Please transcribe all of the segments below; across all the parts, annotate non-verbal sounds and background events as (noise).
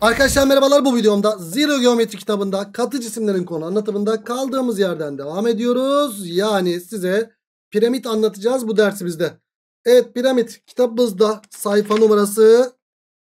Arkadaşlar merhabalar bu videomda Zero Geometri kitabında katı cisimlerin konu anlatımında kaldığımız yerden devam ediyoruz. Yani size piramit anlatacağız bu dersimizde. Evet piramit kitabımızda sayfa numarası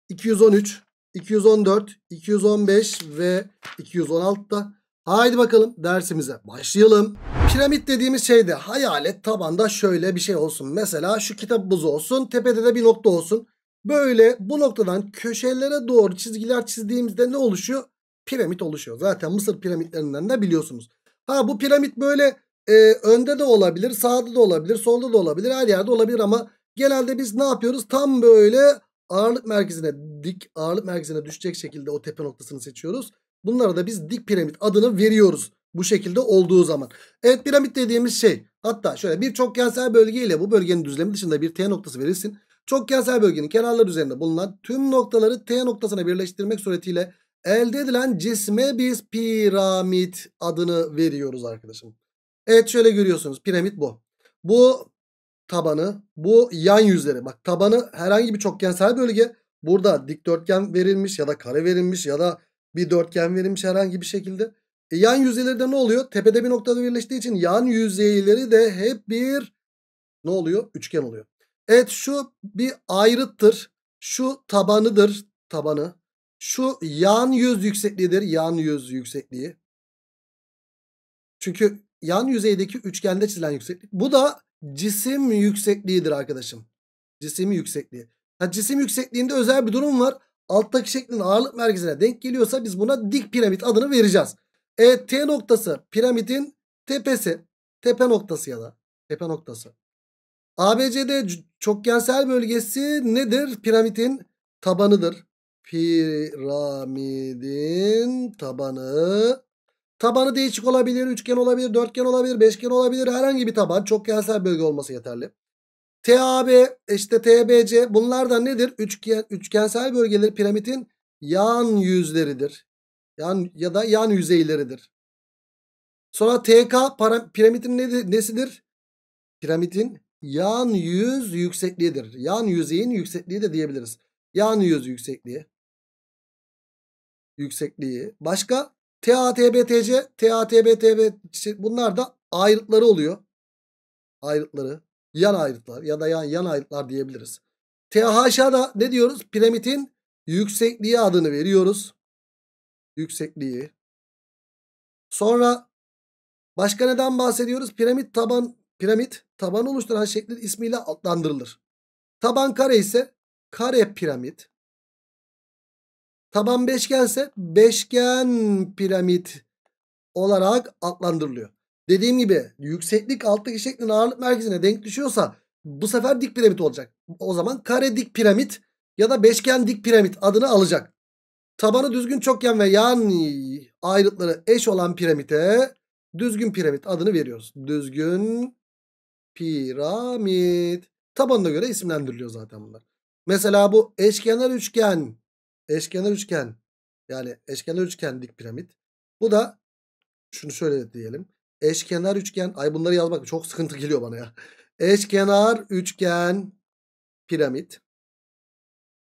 213, 214, 215 ve 216'da. Haydi bakalım dersimize başlayalım. Piramit dediğimiz şeyde hayalet tabanda şöyle bir şey olsun. Mesela şu kitabımız olsun tepede de bir nokta olsun. Böyle bu noktadan köşelere doğru çizgiler çizdiğimizde ne oluşuyor? Piramit oluşuyor. Zaten Mısır piramitlerinden de biliyorsunuz. Ha bu piramit böyle e, önde de olabilir, sağda da olabilir, solda da olabilir, her yerde olabilir ama genelde biz ne yapıyoruz? Tam böyle ağırlık merkezine dik ağırlık merkezine düşecek şekilde o tepe noktasını seçiyoruz. Bunlara da biz dik piramit adını veriyoruz. Bu şekilde olduğu zaman. Evet piramit dediğimiz şey hatta şöyle bir çokgensel bölgeyle bu bölgenin düzlemi dışında bir T noktası verilsin. Çokgensel bölgenin kenarlar üzerinde bulunan tüm noktaları T noktasına birleştirmek suretiyle elde edilen cisme biz piramit adını veriyoruz arkadaşım. Evet şöyle görüyorsunuz piramit bu. Bu tabanı, bu yan yüzleri. Bak tabanı herhangi bir çokgensel bölge. Burada dikdörtgen verilmiş ya da kare verilmiş ya da bir dörtgen verilmiş herhangi bir şekilde. E, yan yüzeyleri de ne oluyor? Tepede bir noktada birleştiği için yan yüzeyleri de hep bir ne oluyor? Üçgen oluyor. Evet şu bir ayrıttır. Şu tabanıdır. Tabanı. Şu yan yüz yüksekliğidir. Yan yüz yüksekliği. Çünkü yan yüzeydeki üçgende çizilen yükseklik. Bu da cisim yüksekliğidir arkadaşım. Cisim yüksekliği. Ha, cisim yüksekliğinde özel bir durum var. Alttaki şeklin ağırlık merkezine denk geliyorsa biz buna dik piramit adını vereceğiz. E, T noktası piramidin tepesi. Tepe noktası ya da tepe noktası. ABCD çokgensel bölgesi nedir? Piramidin tabanıdır. Piramidin tabanı. Tabanı değişik olabilir, üçgen olabilir, dörtgen olabilir, beşgen olabilir. Herhangi bir taban çokgensel bölge olması yeterli. TAB, işte TBC bunlar da nedir? Üçgen, üçgensel bölgeler piramidin yan yüzleridir. Yan, ya da yan yüzeyleridir. Sonra TK para, piramidin nedir, nesidir? Piramidin yan yüz yüksekliğidir. Yan yüzeyin yüksekliği de diyebiliriz. Yan yüz yüksekliği. Yüksekliği. Başka TATBTC, TATBTB bunlar da ayrıtları oluyor. Ayrıtları. Yan ayrıtlar ya da yan, yan ayrıtlar diyebiliriz. TH'a da ne diyoruz? Piramidin yüksekliği adını veriyoruz. Yüksekliği. Sonra başka neden bahsediyoruz? Piramit taban piramit tabanı oluşturan şeklin ismiyle adlandırılır. Taban kare ise kare piramit. Taban ise beşgen piramit olarak adlandırılıyor. Dediğim gibi yükseklik alttaki şeklin ağırlık merkezine denk düşüyorsa bu sefer dik piramit olacak. O zaman kare dik piramit ya da beşgen dik piramit adını alacak. Tabanı düzgün çokgen ve yan ayrıtları eş olan piramite düzgün piramit adını veriyoruz. Düzgün Piramit. Tabanına göre isimlendiriliyor zaten bunlar. Mesela bu eşkenar üçgen. Eşkenar üçgen. Yani eşkenar üçgen dik piramit. Bu da şunu şöyle diyelim. Eşkenar üçgen. Ay bunları yazmak çok sıkıntı geliyor bana ya. Eşkenar üçgen piramit.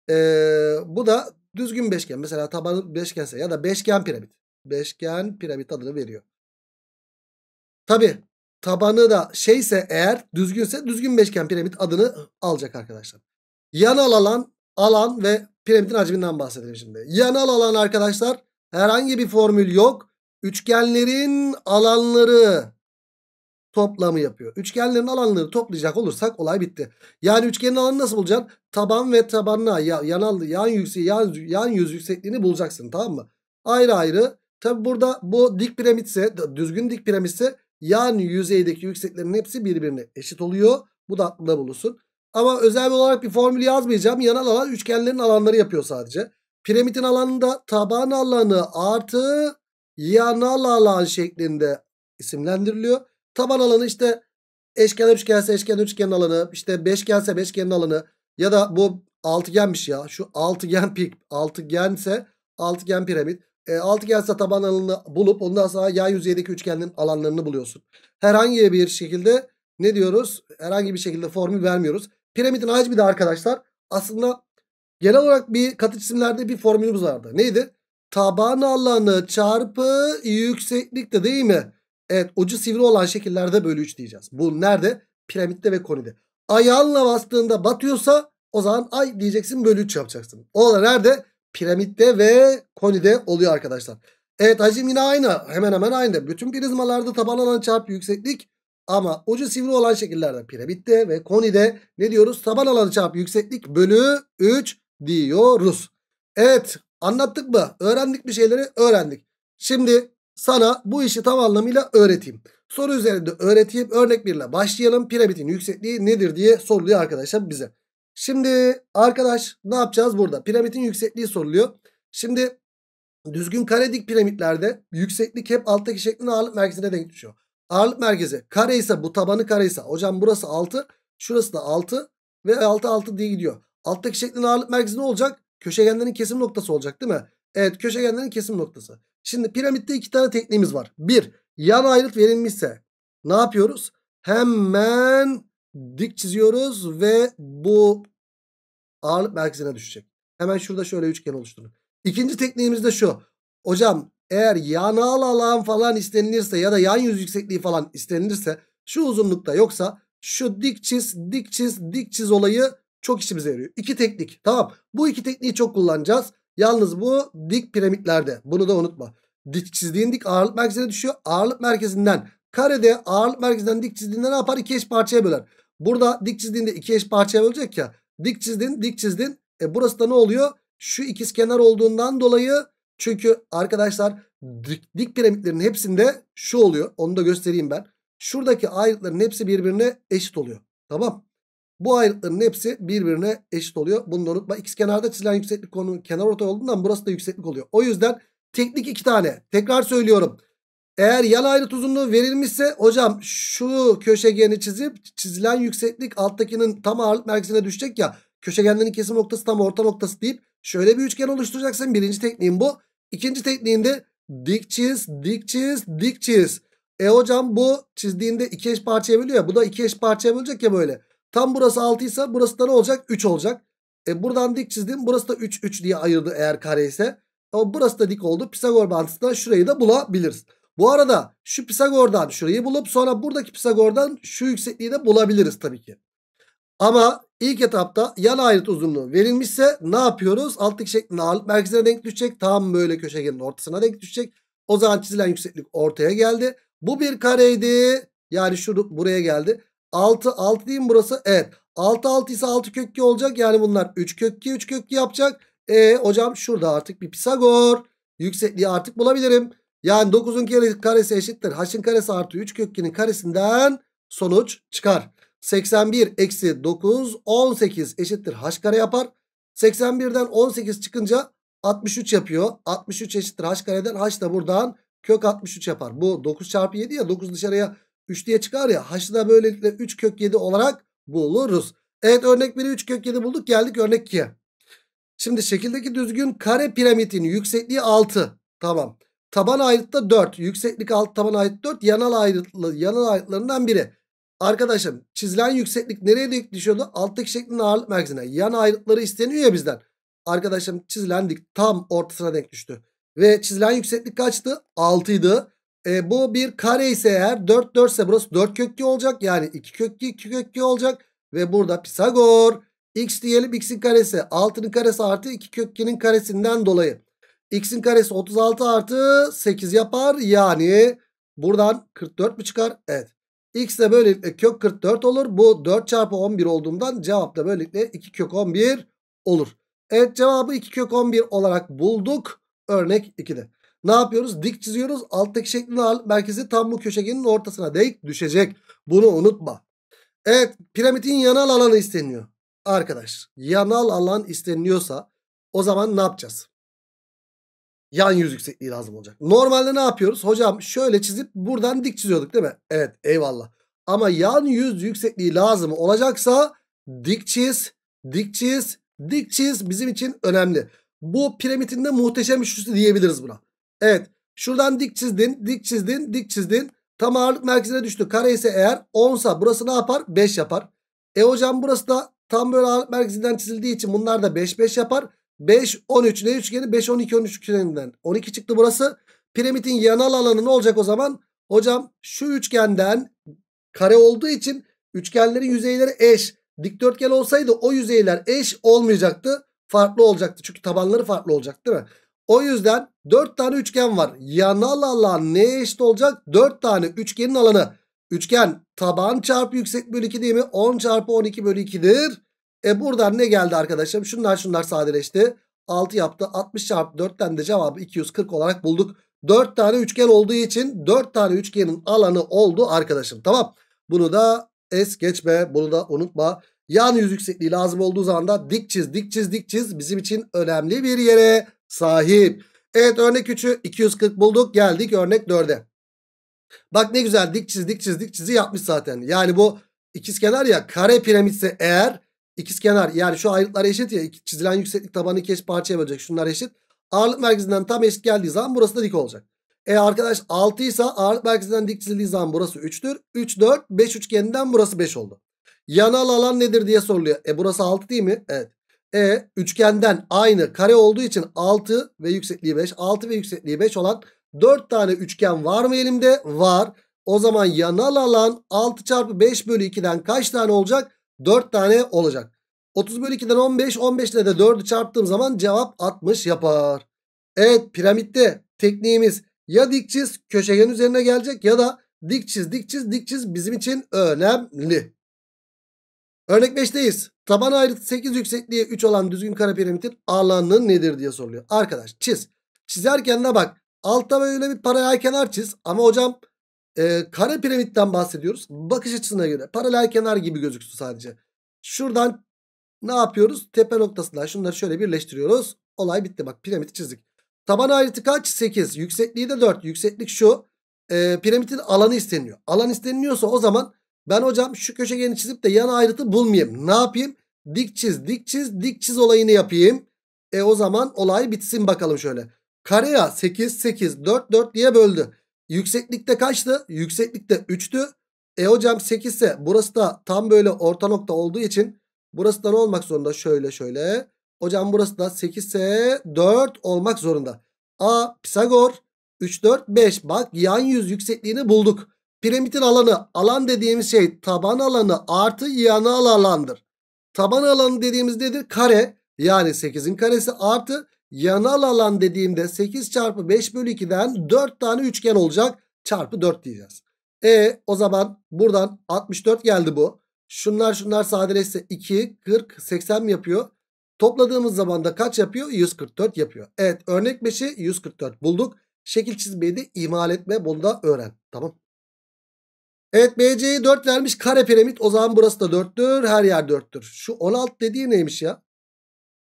Ee, bu da düzgün beşgen. Mesela tabanı beşgense ya da beşgen piramit. Beşgen piramit adını veriyor. Tabi tabanı da şeyse eğer düzgünse düzgün beşgen piramit adını alacak arkadaşlar. Yanal alan, alan ve piramidin hacminden bahsedelim şimdi. Yanal alan arkadaşlar herhangi bir formül yok. Üçgenlerin alanları toplamı yapıyor. Üçgenlerin alanları toplayacak olursak olay bitti. Yani üçgenin alanı nasıl bulacaksın? Taban ve tabanına ya, yan yükseği, yan, yan yüz yüksekliğini bulacaksın tamam mı? Ayrı ayrı. Tabi burada bu dik piramitse, düzgün dik piramitse yani yüzeydeki yükseklerin hepsi birbirine eşit oluyor. Bu da aklında bulunsun. Ama özel olarak bir formül yazmayacağım. Yanal alan üçgenlerin alanları yapıyor sadece. Piramidin alanında taban alanı artı yanal alan şeklinde isimlendiriliyor. Taban alanı işte eşken üçgense eşken üçgenin alanı, işte beşgense beşgenin alanı ya da bu altıgenmiş ya. Şu altıgen pik, altıgense altıgen piramit e, ise taban alanını bulup ondan sonra yan yüzeydeki üçgenin alanlarını buluyorsun. Herhangi bir şekilde ne diyoruz? Herhangi bir şekilde formül vermiyoruz. Piramidin hacmi de arkadaşlar aslında genel olarak bir katı cisimlerde bir formülümüz vardı. Neydi? Taban alanı çarpı yükseklikte değil mi? Evet ucu sivri olan şekillerde bölü 3 diyeceğiz. Bu nerede? Piramitte ve konide. Ayağınla bastığında batıyorsa o zaman ay diyeceksin bölü 3 yapacaksın. O da nerede? piramitte ve konide oluyor arkadaşlar. Evet hacim yine aynı. Hemen hemen aynı. Bütün prizmalarda taban alan çarp yükseklik ama ucu sivri olan şekillerde piramitte ve konide ne diyoruz? Taban alan çarpı yükseklik bölü 3 diyoruz. Evet anlattık mı? Öğrendik bir şeyleri öğrendik. Şimdi sana bu işi tam anlamıyla öğreteyim. Soru üzerinde öğreteyim. Örnek birle başlayalım. Piramidin yüksekliği nedir diye soruluyor arkadaşlar bize. Şimdi arkadaş ne yapacağız burada? Piramidin yüksekliği soruluyor. Şimdi düzgün kare dik piramitlerde yükseklik hep alttaki şeklin ağırlık merkezine denk düşüyor. Ağırlık merkezi kare ise bu tabanı kare ise hocam burası 6 şurası da 6 ve 6 6 diye gidiyor. Alttaki şeklin ağırlık merkezi ne olacak? Köşegenlerin kesim noktası olacak değil mi? Evet köşegenlerin kesim noktası. Şimdi piramitte iki tane tekniğimiz var. Bir yan ayrıt verilmişse ne yapıyoruz? Hemen dik çiziyoruz ve bu ağırlık merkezine düşecek. Hemen şurada şöyle üçgen oluşturun. İkinci tekniğimiz de şu. Hocam eğer yanal alan falan istenilirse ya da yan yüz yüksekliği falan istenilirse şu uzunlukta yoksa şu dik çiz dik çiz dik çiz olayı çok işimize yarıyor. İki teknik tamam bu iki tekniği çok kullanacağız. Yalnız bu dik piramitlerde bunu da unutma. Dik çizdiğin dik ağırlık merkezine düşüyor. Ağırlık merkezinden karede ağırlık merkezinden dik çizdiğinde ne yapar? İki eş parçaya böler. Burada dik çizdiğinde iki eş parçaya bölecek ya. Dik çizdin, dik çizdin. E burası da ne oluyor? Şu ikiz kenar olduğundan dolayı çünkü arkadaşlar dik, dik piramitlerin hepsinde şu oluyor. Onu da göstereyim ben. Şuradaki ayrıtların hepsi birbirine eşit oluyor. Tamam. Bu ayrıtların hepsi birbirine eşit oluyor. Bunu da unutma. İkiz kenarda çizilen yükseklik konunun kenar ortay olduğundan burası da yükseklik oluyor. O yüzden teknik iki tane. Tekrar söylüyorum. Eğer yan ayrıt uzunluğu verilmişse hocam şu köşegeni çizip çizilen yükseklik alttakinin tam ağırlık merkezine düşecek ya. Köşegenlerin kesim noktası tam orta noktası deyip şöyle bir üçgen oluşturacaksın. Birinci tekniğim bu. İkinci tekniğinde dik çiz, dik çiz, dik çiz. E hocam bu çizdiğinde iki eş parçaya bölüyor ya. Bu da iki eş parçaya bölecek ya böyle. Tam burası 6 ise burası da ne olacak? 3 olacak. E buradan dik çizdim. Burası da 3, 3 diye ayırdı eğer kare ise. Ama e burası da dik oldu. Pisagor bantısından şurayı da bulabiliriz. Bu arada şu Pisagor'dan şurayı bulup sonra buradaki Pisagor'dan şu yüksekliği de bulabiliriz tabii ki. Ama ilk etapta yan ayrıt uzunluğu verilmişse ne yapıyoruz? Alttaki şeklin ağırlık merkezine denk düşecek. Tam böyle köşegenin ortasına denk düşecek. O zaman çizilen yükseklik ortaya geldi. Bu bir kareydi. Yani şu buraya geldi. 6 6 diyeyim burası? Evet. 6 6 ise 6 2 olacak. Yani bunlar 3 kökü 3 2 yapacak. E hocam şurada artık bir Pisagor yüksekliği artık bulabilirim. Yani 9'un karesi eşittir. H'ın karesi artı 3 kökünün karesinden sonuç çıkar. 81 eksi 9 18 eşittir h kare yapar. 81'den 18 çıkınca 63 yapıyor. 63 eşittir h kareden h da buradan kök 63 yapar. Bu 9 çarpı 7 ya 9 dışarıya 3 diye çıkar ya h'ı da böylelikle 3 kök 7 olarak buluruz. Evet örnek 1'i 3 kök 7 bulduk geldik örnek 2'ye. Şimdi şekildeki düzgün kare piramidin yüksekliği 6. Tamam. Taban ayrıtta 4. Yükseklik alt taban ayrıt 4. Yanal ayrıtlı yanal ayrıtlarından biri. Arkadaşım çizilen yükseklik nereye dik düşüyordu? Alttaki şeklin ağırlık merkezine. Yan ayrıtları isteniyor ya bizden. Arkadaşım çizilen dik tam ortasına denk düştü. Ve çizilen yükseklik kaçtı? 6 E, bu bir kare ise eğer 4 4 ise burası 4 köklü olacak. Yani 2 köklü 2 köklü olacak. Ve burada Pisagor x diyelim x'in karesi 6'nın karesi artı 2 kökünün karesinden dolayı X'in karesi 36 artı 8 yapar. Yani buradan 44 mi çıkar? Evet. X de böylelikle kök 44 olur. Bu 4 çarpı 11 olduğundan cevap da böylelikle 2 kök 11 olur. Evet cevabı 2 kök 11 olarak bulduk. Örnek 2'de. Ne yapıyoruz? Dik çiziyoruz. Alttaki şeklin ağırlık merkezi tam bu köşegenin ortasına denk düşecek. Bunu unutma. Evet piramidin yanal alanı isteniyor. Arkadaş yanal alan isteniyorsa o zaman ne yapacağız? yan yüz yüksekliği lazım olacak. Normalde ne yapıyoruz? Hocam şöyle çizip buradan dik çiziyorduk değil mi? Evet eyvallah. Ama yan yüz yüksekliği lazım olacaksa dik çiz, dik çiz, dik çiz bizim için önemli. Bu piramidin de muhteşem üçlüsü diyebiliriz buna. Evet şuradan dik çizdin, dik çizdin, dik çizdin. Tam ağırlık merkezine düştü. Kare ise eğer 10 burası ne yapar? 5 yapar. E hocam burası da tam böyle ağırlık merkezinden çizildiği için bunlar da 5 5 yapar. 5, 13 ne üçgeni? 5, 12, 13 üçgeninden. 12 çıktı burası. Piramidin yanal alanı ne olacak o zaman? Hocam şu üçgenden kare olduğu için üçgenlerin yüzeyleri eş. Dikdörtgen olsaydı o yüzeyler eş olmayacaktı. Farklı olacaktı. Çünkü tabanları farklı olacak değil mi? O yüzden 4 tane üçgen var. Yanal alan neye eşit olacak? 4 tane üçgenin alanı. Üçgen taban çarpı yüksek bölü 2 değil mi? 10 çarpı 12 bölü 2'dir. E buradan ne geldi arkadaşım? Şunlar şunlar sadeleşti. 6 yaptı. 60 çarpı 4'ten de cevabı 240 olarak bulduk. 4 tane üçgen olduğu için 4 tane üçgenin alanı oldu arkadaşım. Tamam. Bunu da es geçme. Bunu da unutma. Yan yüz yüksekliği lazım olduğu zaman da dik çiz dik çiz dik çiz bizim için önemli bir yere sahip. Evet örnek 3'ü 240 bulduk. Geldik örnek 4'e. Bak ne güzel dik çiz dik çiz dik çizi yapmış zaten. Yani bu ikizkenar ya kare piramitse eğer İkiz kenar yani şu ayrıtlar eşit ya çizilen yükseklik tabanı keş eş parçaya bölecek. Şunlar eşit. Ağırlık merkezinden tam eşit geldiği zaman burası da dik olacak. E arkadaş 6 ise ağırlık merkezinden dik çizildiği zaman burası 3'tür. 3 4 5 üçgeninden burası 5 oldu. Yanal alan nedir diye soruluyor. E burası 6 değil mi? Evet. E üçgenden aynı kare olduğu için 6 ve yüksekliği 5. 6 ve yüksekliği 5 olan 4 tane üçgen var mı elimde? Var. O zaman yanal alan 6 çarpı 5 bölü 2'den kaç tane olacak? 4 tane olacak. 30 bölü 2'den 15. 15 ile de 4'ü çarptığım zaman cevap 60 yapar. Evet piramitte tekniğimiz ya dik çiz köşegen üzerine gelecek ya da dik çiz dik çiz dik çiz bizim için önemli. Örnek 5'teyiz. Taban ayrıtı 8 yüksekliğe 3 olan düzgün kare piramitin ağırlığının nedir diye soruluyor. Arkadaş çiz. Çizerken de bak altta böyle bir paralel kenar çiz. Ama hocam e, kare piramitten bahsediyoruz. Bakış açısına göre paralel kenar gibi gözüksün sadece. Şuradan ne yapıyoruz? Tepe noktasından şunları şöyle birleştiriyoruz. Olay bitti bak piramidi çizdik. Taban ayrıtı kaç? 8. Yüksekliği de 4. Yükseklik şu. E, piramidin alanı isteniyor. Alan isteniliyorsa o zaman ben hocam şu köşegeni çizip de yan ayrıtı bulmayayım. Ne yapayım? Dik çiz, dik çiz, dik çiz olayını yapayım. E o zaman olay bitsin bakalım şöyle. Kareye 8, 8, 4, 4 diye böldü. Yükseklikte kaçtı? Yükseklikte 3'tü. E hocam 8 ise burası da tam böyle orta nokta olduğu için burası da ne olmak zorunda? Şöyle şöyle. Hocam burası da 8 ise 4 olmak zorunda. A Pisagor 3 4 5 bak yan yüz yüksekliğini bulduk. Piramidin alanı alan dediğimiz şey taban alanı artı yanal alandır. Taban alanı dediğimiz nedir? Kare yani 8'in karesi artı Yanal alan dediğimde 8 çarpı 5 bölü 2'den 4 tane üçgen olacak. Çarpı 4 diyeceğiz. E o zaman buradan 64 geldi bu. Şunlar şunlar sadeleşse 2, 40, 80 mi yapıyor? Topladığımız zaman da kaç yapıyor? 144 yapıyor. Evet örnek 5'i 144 bulduk. Şekil çizmeyi de ihmal etme bunu da öğren. Tamam. Evet BC'yi 4 vermiş kare piramit. O zaman burası da 4'tür. Her yer 4'tür. Şu 16 dediği neymiş ya?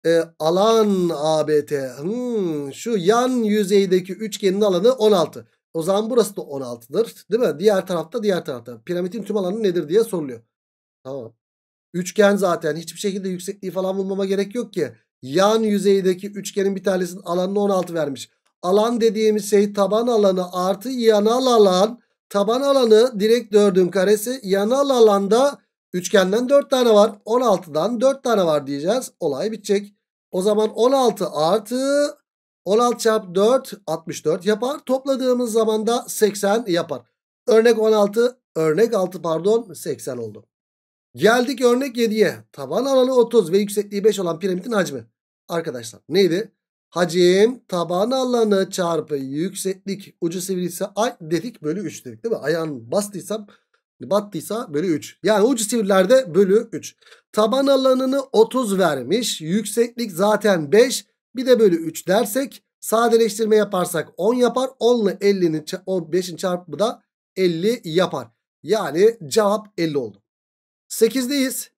e, alan ABT. Hmm, şu yan yüzeydeki üçgenin alanı 16. O zaman burası da 16'dır. Değil mi? Diğer tarafta diğer tarafta. Piramidin tüm alanı nedir diye soruluyor. Tamam. Üçgen zaten hiçbir şekilde yüksekliği falan bulmama gerek yok ki. Yan yüzeydeki üçgenin bir tanesinin alanını 16 vermiş. Alan dediğimiz şey taban alanı artı yanal alan. Taban alanı direkt dördün karesi. Yanal alanda Üçgenden 4 tane var. 16'dan 4 tane var diyeceğiz. Olay bitecek. O zaman 16 artı 16 çarpı 4 64 yapar. Topladığımız zaman da 80 yapar. Örnek 16 örnek 6 pardon 80 oldu. Geldik örnek 7'ye. Taban alanı 30 ve yüksekliği 5 olan piramidin hacmi. Arkadaşlar neydi? Hacim taban alanı çarpı yükseklik ucu sivrisi ay dedik bölü 3 dedik değil mi? Ayağın bastıysam Battıysa bölü 3. Yani ucu sivrilerde bölü 3. Taban alanını 30 vermiş. Yükseklik zaten 5. Bir de bölü 3 dersek sadeleştirme yaparsak 10 yapar. 10 ile 50'nin 5'in çarpımı da 50 yapar. Yani cevap 50 oldu. 8'deyiz.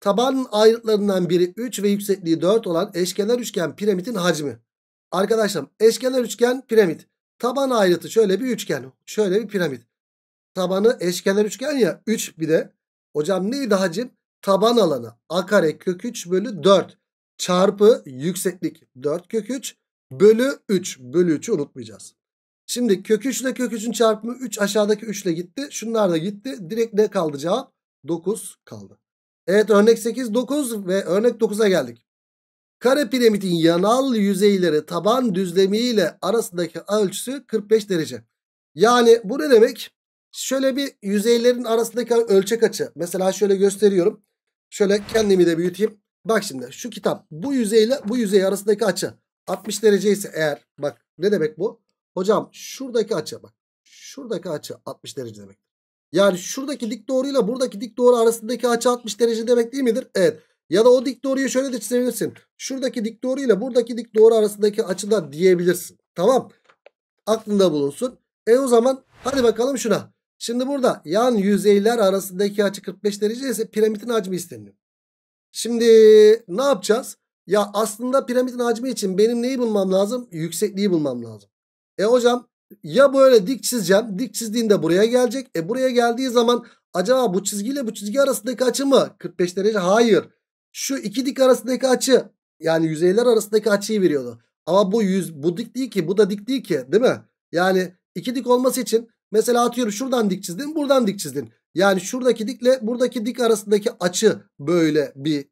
Taban ayrıtlarından biri 3 ve yüksekliği 4 olan eşkenar üçgen piramidin hacmi. Arkadaşlar, eşkenar üçgen piramit. Taban ayrıtı şöyle bir üçgen. Şöyle bir piramit tabanı eşkenar üçgen ya 3 bir de. Hocam neydi hacim? Taban alanı a kare kök 3 bölü 4 çarpı yükseklik 4 kök 3 bölü 3 bölü 3'ü unutmayacağız. Şimdi kök 3 ile kök 3'ün çarpımı 3 aşağıdaki 3 ile gitti. Şunlar da gitti. Direkt ne kaldı cevap? 9 kaldı. Evet örnek 8 9 ve örnek 9'a geldik. Kare piramidin yanal yüzeyleri taban düzlemiyle arasındaki ölçüsü 45 derece. Yani bu ne demek? Şöyle bir yüzeylerin arasındaki ölçek açı. Mesela şöyle gösteriyorum. Şöyle kendimi de büyüteyim. Bak şimdi şu kitap bu yüzeyle bu yüzey arasındaki açı 60 derece ise eğer bak ne demek bu? Hocam şuradaki açı bak. Şuradaki açı 60 derece demek. Yani şuradaki dik doğruyla buradaki dik doğru arasındaki açı 60 derece demek değil midir? Evet. Ya da o dik doğruyu şöyle de çizebilirsin. Şuradaki dik doğruyla buradaki dik doğru arasındaki açı da diyebilirsin. Tamam. Aklında bulunsun. E o zaman hadi bakalım şuna. Şimdi burada yan yüzeyler arasındaki açı 45 derece ise piramidin hacmi isteniyor. Şimdi ne yapacağız? Ya aslında piramidin hacmi için benim neyi bulmam lazım? Yüksekliği bulmam lazım. E hocam ya böyle dik çizeceğim. Dik çizdiğinde buraya gelecek. E buraya geldiği zaman acaba bu çizgiyle bu çizgi arasındaki açı mı? 45 derece. Hayır. Şu iki dik arasındaki açı yani yüzeyler arasındaki açıyı veriyordu. Ama bu yüz bu dik değil ki bu da dik değil ki değil mi? Yani iki dik olması için Mesela atıyorum şuradan dik çizdin buradan dik çizdin. Yani şuradaki dikle buradaki dik arasındaki açı böyle bir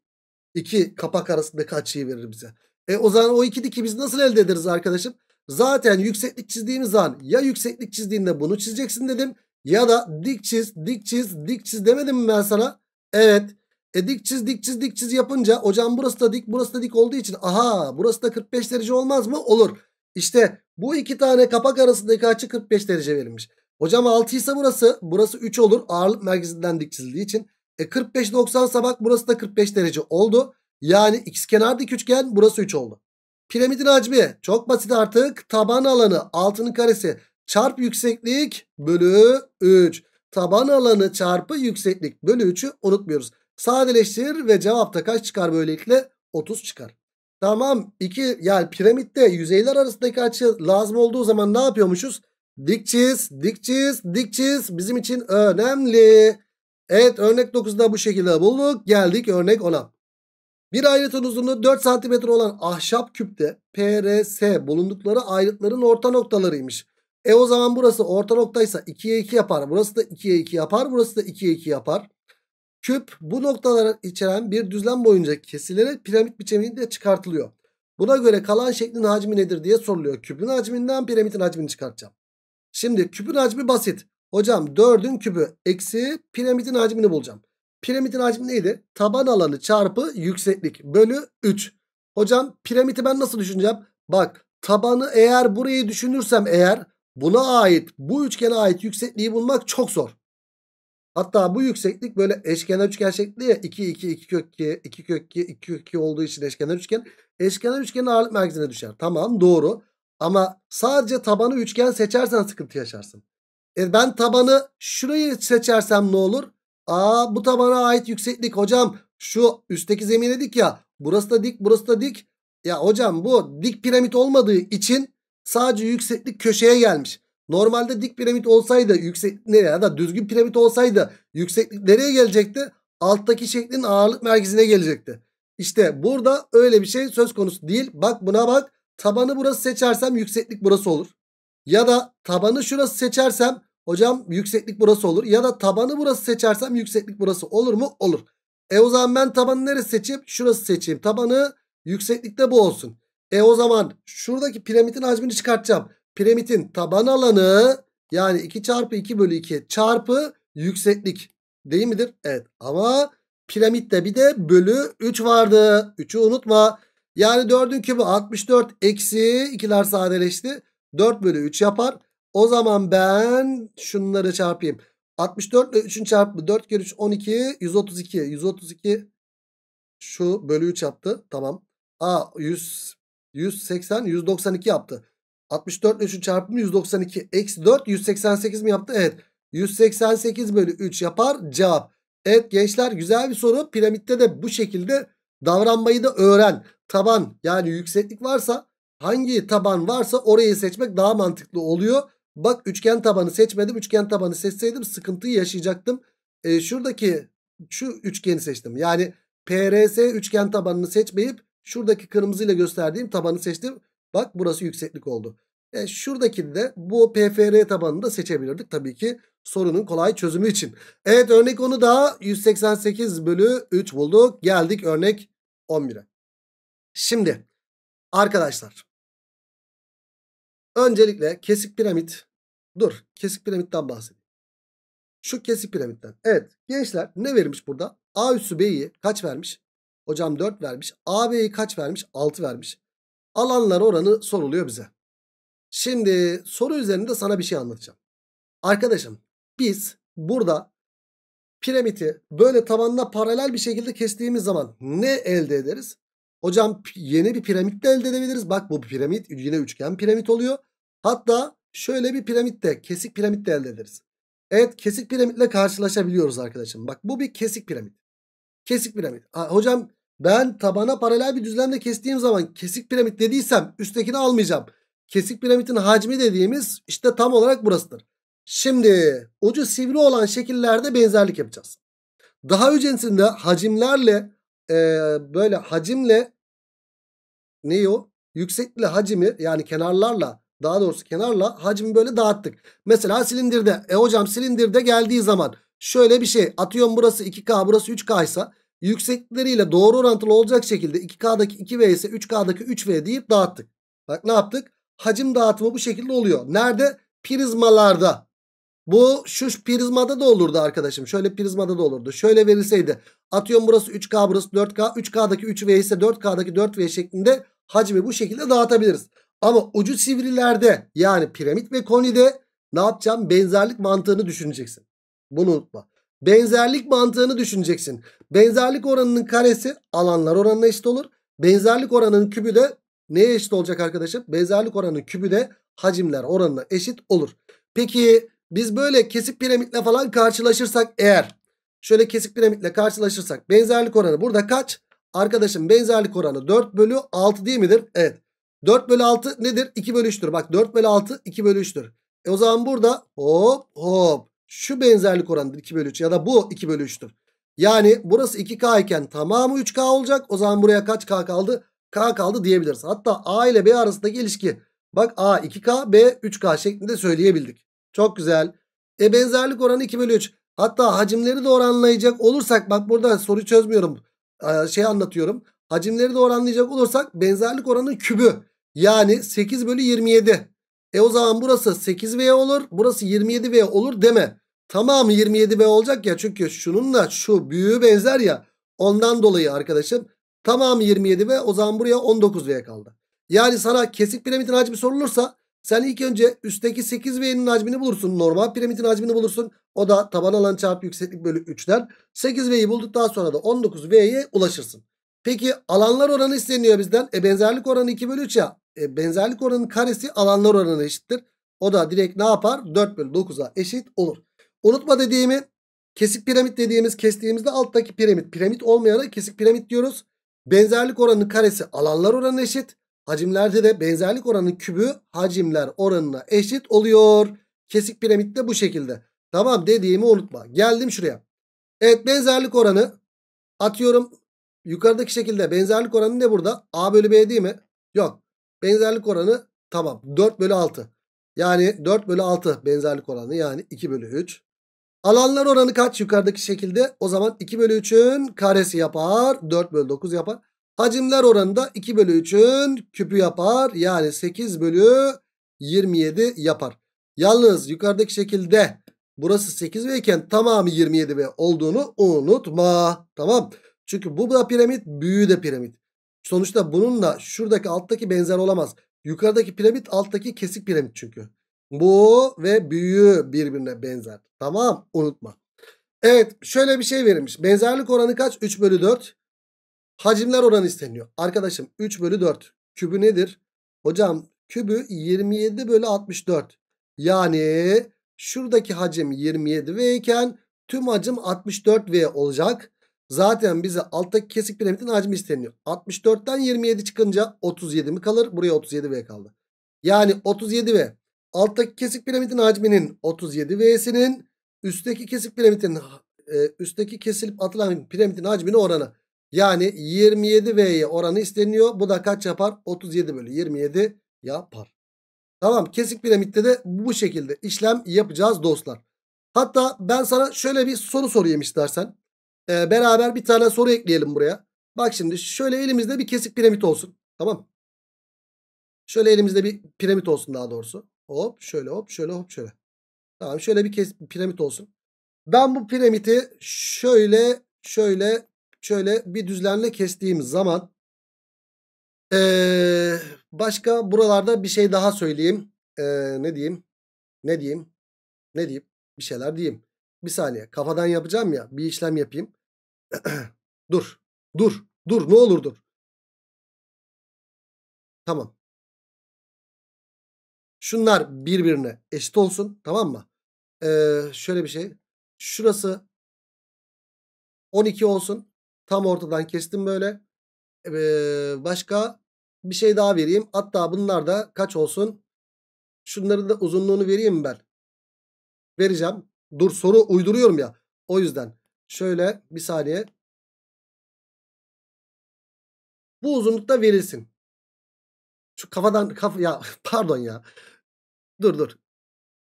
iki kapak arasındaki açıyı verir bize. E o zaman o iki diki biz nasıl elde ederiz arkadaşım? Zaten yükseklik çizdiğimiz an ya yükseklik çizdiğinde bunu çizeceksin dedim. Ya da dik çiz, dik çiz, dik çiz demedim mi ben sana? Evet. E dik çiz, dik çiz, dik çiz yapınca hocam burası da dik, burası da dik olduğu için aha burası da 45 derece olmaz mı? Olur. İşte bu iki tane kapak arasındaki açı 45 derece verilmiş. Hocam 6 ise burası. Burası 3 olur. Ağırlık merkezinden dik çizildiği için. E 45 90 sabak burası da 45 derece oldu. Yani x kenar dik üçgen burası 3 oldu. Piramidin hacmi çok basit artık. Taban alanı altının karesi çarp yükseklik bölü 3. Taban alanı çarpı yükseklik bölü 3'ü unutmuyoruz. Sadeleştir ve cevapta kaç çıkar böylelikle? 30 çıkar. Tamam. 2 yani piramitte yüzeyler arasındaki açı lazım olduğu zaman ne yapıyormuşuz? Dik çiz, dik çiz, dik çiz bizim için önemli. Evet örnek 9'da bu şekilde bulduk. Geldik örnek 10'a. Bir ayrıtın uzunluğu 4 cm olan ahşap küpte PRS bulundukları ayrıtların orta noktalarıymış. E o zaman burası orta noktaysa 2'ye 2 yapar. Burası da 2'ye 2 yapar. Burası da 2'ye 2 yapar. Küp bu noktaları içeren bir düzlem boyunca kesilerek piramit biçiminde çıkartılıyor. Buna göre kalan şeklin hacmi nedir diye soruluyor. Küpün hacminden piramitin hacmini çıkartacağım. Şimdi küpün hacmi basit. Hocam 4'ün küpü eksi piramidin hacmini bulacağım. Piramidin hacmi neydi? Taban alanı çarpı yükseklik bölü 3. Hocam piramidi ben nasıl düşüneceğim? Bak tabanı eğer burayı düşünürsem eğer buna ait bu üçgene ait yüksekliği bulmak çok zor. Hatta bu yükseklik böyle eşkenar üçgen şekli ya 2 2 2 kök 2 2 kök 2 2 kök 2 olduğu için eşkenar üçgen. Eşkenar üçgenin ağırlık merkezine düşer. Tamam doğru. Ama sadece tabanı üçgen seçersen sıkıntı yaşarsın. E ben tabanı şurayı seçersem ne olur? Aa bu tabana ait yükseklik hocam. Şu üstteki zemin dedik ya. Burası da dik burası da dik. Ya hocam bu dik piramit olmadığı için sadece yükseklik köşeye gelmiş. Normalde dik piramit olsaydı yüksek nereye ya da düzgün piramit olsaydı yükseklik nereye gelecekti? Alttaki şeklin ağırlık merkezine gelecekti. İşte burada öyle bir şey söz konusu değil. Bak buna bak tabanı burası seçersem yükseklik burası olur. Ya da tabanı şurası seçersem hocam yükseklik burası olur. Ya da tabanı burası seçersem yükseklik burası olur mu? Olur. E o zaman ben tabanı neresi seçeyim? Şurası seçeyim. Tabanı yükseklikte bu olsun. E o zaman şuradaki piramitin hacmini çıkartacağım. Piramitin taban alanı yani 2 çarpı 2 bölü 2 çarpı yükseklik değil midir? Evet ama piramitte bir de bölü 3 vardı. 3'ü unutma. Yani 4'ün kübü 64 eksi 2'ler sadeleşti. 4 bölü 3 yapar. O zaman ben şunları çarpayım. 64 ile 3'ün çarpımı 4 kere 3 12 132. 132 şu bölü 3 yaptı. Tamam. A 100 180 192 yaptı. 64 ile 3'ün çarpımı 192. Eksi 4 188 mi yaptı? Evet. 188 bölü 3 yapar cevap. Evet gençler güzel bir soru. Piramitte de bu şekilde Davranmayı da öğren. Taban yani yükseklik varsa hangi taban varsa orayı seçmek daha mantıklı oluyor. Bak üçgen tabanı seçmedim. Üçgen tabanı seçseydim sıkıntıyı yaşayacaktım. E, şuradaki şu üçgeni seçtim. Yani PRS üçgen tabanını seçmeyip şuradaki kırmızıyla gösterdiğim tabanı seçtim. Bak burası yükseklik oldu. E, şuradakini de bu PFR tabanını da seçebilirdik tabii ki sorunun kolay çözümü için. Evet örnek onu da 188 bölü 3 bulduk. Geldik örnek 11'e. Şimdi arkadaşlar öncelikle kesik piramit dur kesik piramitten bahsedeyim. Şu kesik piramitten. Evet gençler ne vermiş burada? A üssü B'yi kaç vermiş? Hocam 4 vermiş. A B'yi kaç vermiş? 6 vermiş. Alanlar oranı soruluyor bize. Şimdi soru üzerinde sana bir şey anlatacağım. Arkadaşım biz burada piramidi böyle tabanına paralel bir şekilde kestiğimiz zaman ne elde ederiz? Hocam yeni bir piramit de elde edebiliriz. Bak bu piramit yine üçgen piramit oluyor. Hatta şöyle bir piramit de kesik piramit de elde ederiz. Evet kesik piramitle karşılaşabiliyoruz arkadaşım. Bak bu bir kesik piramit. Kesik piramit. Ha, hocam ben tabana paralel bir düzlemde kestiğim zaman kesik piramit dediysem üsttekini almayacağım. Kesik piramidin hacmi dediğimiz işte tam olarak burasıdır. Şimdi ucu sivri olan şekillerde benzerlik yapacağız. Daha öncesinde hacimlerle e, böyle hacimle ne o? Yüksekle hacimi yani kenarlarla daha doğrusu kenarla hacmi böyle dağıttık. Mesela silindirde. E hocam silindirde geldiği zaman şöyle bir şey atıyorum burası 2K burası 3K ise yükseklikleriyle doğru orantılı olacak şekilde 2K'daki 2V ise 3K'daki 3V deyip dağıttık. Bak ne yaptık? hacim dağıtımı bu şekilde oluyor. Nerede? Prizmalarda. Bu şu prizmada da olurdu arkadaşım. Şöyle prizmada da olurdu. Şöyle verilseydi. Atıyorum burası 3K burası 4K. 3K'daki 3V ise 4K'daki 4V şeklinde hacmi bu şekilde dağıtabiliriz. Ama ucu sivrilerde yani piramit ve konide ne yapacağım? Benzerlik mantığını düşüneceksin. Bunu unutma. Benzerlik mantığını düşüneceksin. Benzerlik oranının karesi alanlar oranına eşit olur. Benzerlik oranının kübü de neye eşit olacak arkadaşım? Benzerlik oranı kübü de hacimler oranına eşit olur. Peki biz böyle kesik piramitle falan karşılaşırsak eğer şöyle kesik piramitle karşılaşırsak benzerlik oranı burada kaç? Arkadaşım benzerlik oranı 4 bölü 6 değil midir? Evet. 4 bölü 6 nedir? 2 bölü 3'tür. Bak 4 bölü 6 2 bölü 3'tür. E o zaman burada hop hop şu benzerlik oranıdır 2 bölü 3 ya da bu 2 bölü 3'tür. Yani burası 2K iken tamamı 3K olacak. O zaman buraya kaç K kaldı? K kaldı diyebiliriz. Hatta A ile B arasındaki ilişki bak A 2K B 3K şeklinde söyleyebildik. Çok güzel. E benzerlik oranı 2 bölü 3. Hatta hacimleri de oranlayacak olursak bak burada soruyu çözmüyorum. E, şey anlatıyorum. Hacimleri de oranlayacak olursak benzerlik oranının kübü. Yani 8 bölü 27. E o zaman burası 8V olur. Burası 27V olur deme. Tamamı 27V olacak ya. Çünkü şununla şu büyüğü benzer ya. Ondan dolayı arkadaşım Tamamı 27 ve o zaman buraya 19 V kaldı. Yani sana kesik piramidin hacmi sorulursa sen ilk önce üstteki 8 V'nin hacmini bulursun. Normal piramidin hacmini bulursun. O da taban alan çarpı yükseklik bölü 3'ten. 8 V'yi bulduktan sonra da 19 V'ye ulaşırsın. Peki alanlar oranı isteniyor bizden. E benzerlik oranı 2 bölü 3 ya. E benzerlik oranının karesi alanlar oranı eşittir. O da direkt ne yapar? 4 bölü 9'a eşit olur. Unutma dediğimi kesik piramit dediğimiz kestiğimizde alttaki piramit. Piramit olmayana kesik piramit diyoruz. Benzerlik oranı karesi alanlar oranı eşit. Hacimlerde de benzerlik oranının kübü hacimler oranına eşit oluyor. Kesik piramit de bu şekilde. Tamam dediğimi unutma. Geldim şuraya. Evet benzerlik oranı atıyorum yukarıdaki şekilde benzerlik oranı ne burada? A bölü B değil mi? Yok. Benzerlik oranı tamam 4 bölü 6. Yani 4 bölü 6 benzerlik oranı yani 2 bölü 3. Alanlar oranı kaç? Yukarıdaki şekilde. O zaman 2 bölü 3'ün karesi yapar. 4 bölü 9 yapar. Hacimler oranı da 2 bölü 3'ün küpü yapar. Yani 8 bölü 27 yapar. Yalnız yukarıdaki şekilde burası 8 ve iken tamamı 27 ve olduğunu unutma. Tamam. Çünkü bu da piramit, büyüğü de piramit. Sonuçta bununla şuradaki alttaki benzer olamaz. Yukarıdaki piramit alttaki kesik piramit çünkü. Bu ve büyü birbirine benzer. Tamam unutma. Evet şöyle bir şey verilmiş. Benzerlik oranı kaç? 3 bölü 4. Hacimler oranı isteniyor. Arkadaşım 3 bölü 4. Kübü nedir? Hocam kübü 27 bölü 64. Yani şuradaki hacim 27V iken tüm hacim 64V olacak. Zaten bize alttaki kesik piramidin hacmi isteniyor. 64'ten 27 çıkınca 37 mi kalır? Buraya 37V kaldı. Yani 37V Alttaki kesik piramidin hacminin 37 V'sinin üstteki kesik piramidin e, üstteki kesilip atılan piramidin hacmine oranı. Yani 27 V'ye oranı isteniyor. Bu da kaç yapar? 37 bölü 27 yapar. Tamam kesik piramitte de bu şekilde işlem yapacağız dostlar. Hatta ben sana şöyle bir soru sorayım istersen. Ee, beraber bir tane soru ekleyelim buraya. Bak şimdi şöyle elimizde bir kesik piramit olsun. Tamam Şöyle elimizde bir piramit olsun daha doğrusu. Hop şöyle hop şöyle hop şöyle. Tamam şöyle bir kes piramit olsun. Ben bu piramidi şöyle şöyle şöyle bir düzlemle kestiğim zaman ee, başka buralarda bir şey daha söyleyeyim. Ee, ne diyeyim? Ne diyeyim? Ne diyeyim? Bir şeyler diyeyim. Bir saniye. Kafadan yapacağım ya. Bir işlem yapayım. (clears throat) dur. Dur. Dur. Ne olur dur. Tamam. Şunlar birbirine eşit olsun. Tamam mı? Ee, şöyle bir şey. Şurası 12 olsun. Tam ortadan kestim böyle. Ee, başka bir şey daha vereyim. Hatta bunlar da kaç olsun? Şunların da uzunluğunu vereyim ben. Vereceğim. Dur soru uyduruyorum ya. O yüzden şöyle bir saniye. Bu uzunlukta verilsin. Şu kafadan kaf ya (laughs) pardon ya. Dur dur.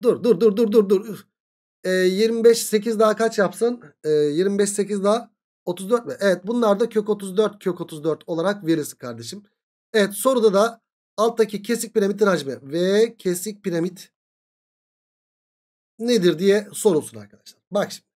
Dur dur dur dur dur dur. E, 25 8 daha kaç yapsın? E, 25 8 daha 34 mi? Evet bunlar da kök 34 kök 34 olarak verirsin kardeşim. Evet soruda da alttaki kesik piramidin hacmi ve kesik piramit nedir diye sorulsun arkadaşlar. Bak şimdi.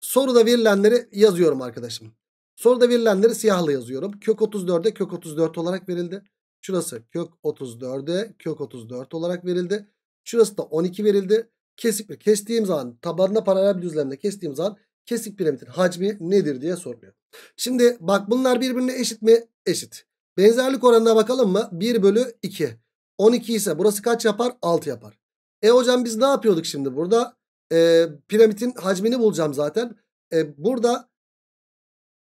Soruda verilenleri yazıyorum arkadaşım. Soruda verilenleri siyahla yazıyorum. Kök 34'e kök 34 olarak verildi. Şurası kök 34'e kök 34 olarak verildi. Şurası da 12 verildi. Kesik ve kestiğim zaman tabanına paralel bir düzlemde kestiğim zaman kesik piramidin hacmi nedir diye soruluyor. Şimdi bak bunlar birbirine eşit mi? Eşit. Benzerlik oranına bakalım mı? 1 bölü 2. 12 ise burası kaç yapar? 6 yapar. E hocam biz ne yapıyorduk şimdi burada? E, piramidin hacmini bulacağım zaten. E, burada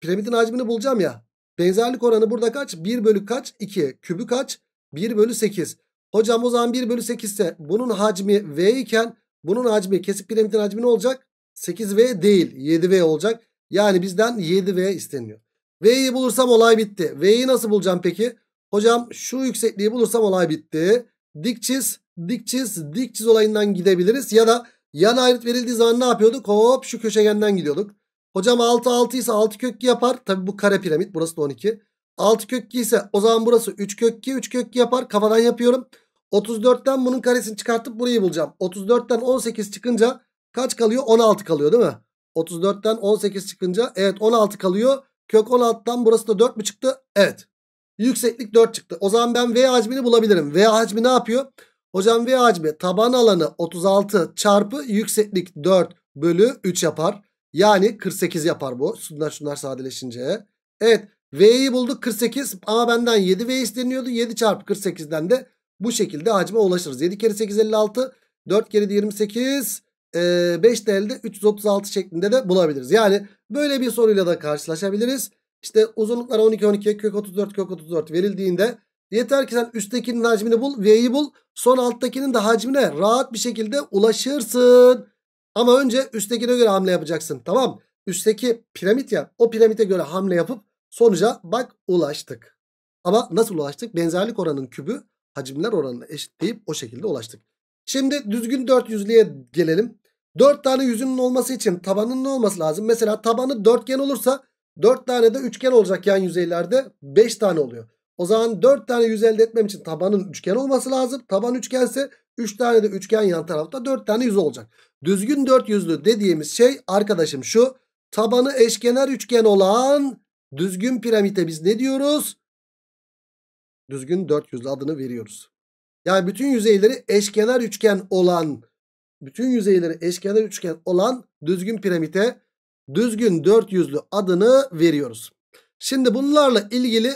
piramidin hacmini bulacağım ya. Benzerlik oranı burada kaç? 1 bölü kaç? 2. Kübü kaç? 1 bölü 8. Hocam o zaman 1 bölü 8 ise bunun hacmi V iken bunun hacmi kesik piramidin hacmi ne olacak? 8V değil 7V olacak. Yani bizden 7V isteniyor. V'yi bulursam olay bitti. V'yi nasıl bulacağım peki? Hocam şu yüksekliği bulursam olay bitti. Dik çiz, dik çiz, dik çiz olayından gidebiliriz. Ya da yan ayrıt verildiği zaman ne yapıyorduk? Hop şu köşegenden gidiyorduk. Hocam 6 6 ise 6 kök yapar. Tabi bu kare piramit burası da 12. 6 kök 2 ise o zaman burası 3 kök 2. 3 kök 2 yapar. Kafadan yapıyorum. 34'ten bunun karesini çıkartıp burayı bulacağım. 34'ten 18 çıkınca kaç kalıyor? 16 kalıyor değil mi? 34'ten 18 çıkınca evet 16 kalıyor. Kök 16'dan burası da 4 mü çıktı? Evet. Yükseklik 4 çıktı. O zaman ben V hacmini bulabilirim. V hacmi ne yapıyor? Hocam V hacmi taban alanı 36 çarpı yükseklik 4 bölü 3 yapar. Yani 48 yapar bu. Şunlar şunlar sadeleşince. Evet V'yi bulduk 48 ama benden 7 V isteniyordu. 7 çarpı 48'den de bu şekilde hacme ulaşırız. 7 kere 8 56 4 kere de 28 5 ee, de elde 336 şeklinde de bulabiliriz. Yani böyle bir soruyla da karşılaşabiliriz. İşte uzunluklar 12 12 kök 34 kök 34 verildiğinde yeter ki sen üsttekinin hacmini bul V'yi bul son alttakinin de hacmine rahat bir şekilde ulaşırsın. Ama önce üsttekine göre hamle yapacaksın tamam Üstteki piramit ya o piramite göre hamle yapıp Sonuca bak ulaştık. Ama nasıl ulaştık? Benzerlik oranının kübü hacimler oranını eşitleyip o şekilde ulaştık. Şimdi düzgün dört 400'lüğe gelelim. Dört tane yüzünün olması için tabanın ne olması lazım? Mesela tabanı dörtgen olursa dört tane de üçgen olacak yan yüzeylerde Beş tane oluyor. O zaman dört tane yüz elde etmem için tabanın üçgen olması lazım. Taban üçgense üç tane de üçgen yan tarafta dört tane yüz olacak. Düzgün dört yüzlü dediğimiz şey arkadaşım şu. Tabanı eşkenar üçgen olan Düzgün piramide biz ne diyoruz? Düzgün 400'lü adını veriyoruz. Yani bütün yüzeyleri eşkenar üçgen olan bütün yüzeyleri eşkenar üçgen olan düzgün piramide düzgün 400'lü adını veriyoruz. Şimdi bunlarla ilgili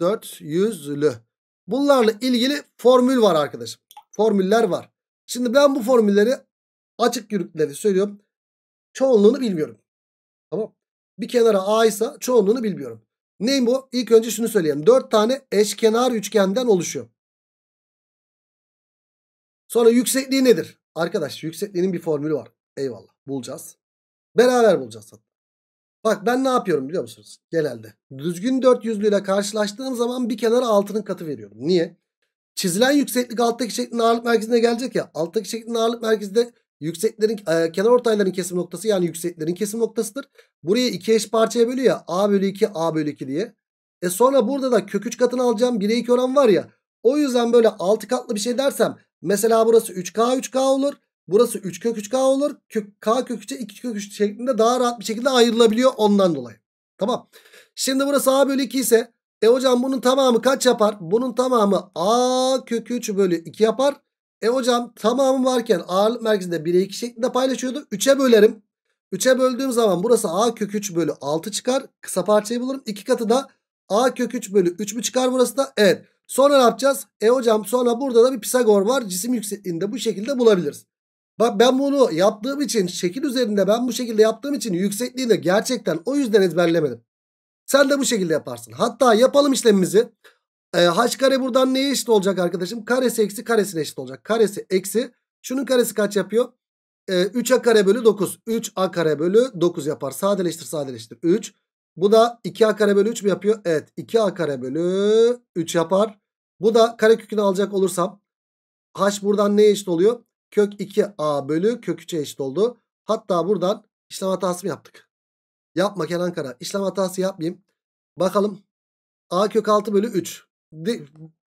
400'lü. Bunlarla ilgili formül var arkadaşım. Formüller var. Şimdi ben bu formülleri açık yürütleri söylüyorum. Çoğunluğunu bilmiyorum. Tamam. Bir kenara A ise çoğunluğunu bilmiyorum. Neyim bu? İlk önce şunu söyleyelim. 4 tane eşkenar üçgenden oluşuyor. Sonra yüksekliği nedir? Arkadaş yüksekliğinin bir formülü var. Eyvallah bulacağız. Beraber bulacağız hatta. Bak ben ne yapıyorum biliyor musunuz? Genelde düzgün 400'lü ile karşılaştığım zaman bir kenara altının katı veriyorum. Niye? Çizilen yükseklik alttaki şeklin ağırlık merkezine gelecek ya. Alttaki şeklin ağırlık merkezinde Yükseklerin e, kenar ortayların kesim noktası yani yükseklerin kesim noktasıdır. Burayı iki eş parçaya bölüyor ya. A bölü 2 A bölü 2 diye. E sonra burada da kök 3 katını alacağım. 1'e 2 oran var ya. O yüzden böyle 6 katlı bir şey dersem mesela burası 3K 3K olur. Burası 3 kök 3K olur. Kök, K kök 3'e 2 kök 3 şeklinde daha rahat bir şekilde ayrılabiliyor ondan dolayı. Tamam. Şimdi burası A bölü 2 ise e hocam bunun tamamı kaç yapar? Bunun tamamı A kök 3 bölü 2 yapar. E hocam tamamı varken ağırlık merkezinde 1'e 2 şeklinde paylaşıyordu. 3'e bölerim. 3'e böldüğüm zaman burası a kök 3 bölü 6 çıkar. Kısa parçayı bulurum. 2 katı da a kök 3 bölü 3 mü çıkar burası da? Evet. Sonra ne yapacağız? E hocam sonra burada da bir Pisagor var. Cisim yüksekliğinde bu şekilde bulabiliriz. Bak ben bunu yaptığım için şekil üzerinde ben bu şekilde yaptığım için yüksekliğini gerçekten o yüzden ezberlemedim. Sen de bu şekilde yaparsın. Hatta yapalım işlemimizi. E, h kare buradan neye eşit olacak arkadaşım? Karesi eksi karesine eşit olacak. Karesi eksi. Şunun karesi kaç yapıyor? E, ee, 3a kare bölü 9. 3a kare bölü 9 yapar. Sadeleştir sadeleştir. 3. Bu da 2a kare bölü 3 mü yapıyor? Evet. 2a kare bölü 3 yapar. Bu da kare kökünü alacak olursam. H buradan neye eşit oluyor? Kök 2a bölü kök 3'e eşit oldu. Hatta buradan işlem hatası mı yaptık? Yapma Kenan Kara. İşlem hatası yapmayayım. Bakalım. A kök 6 bölü 3 de,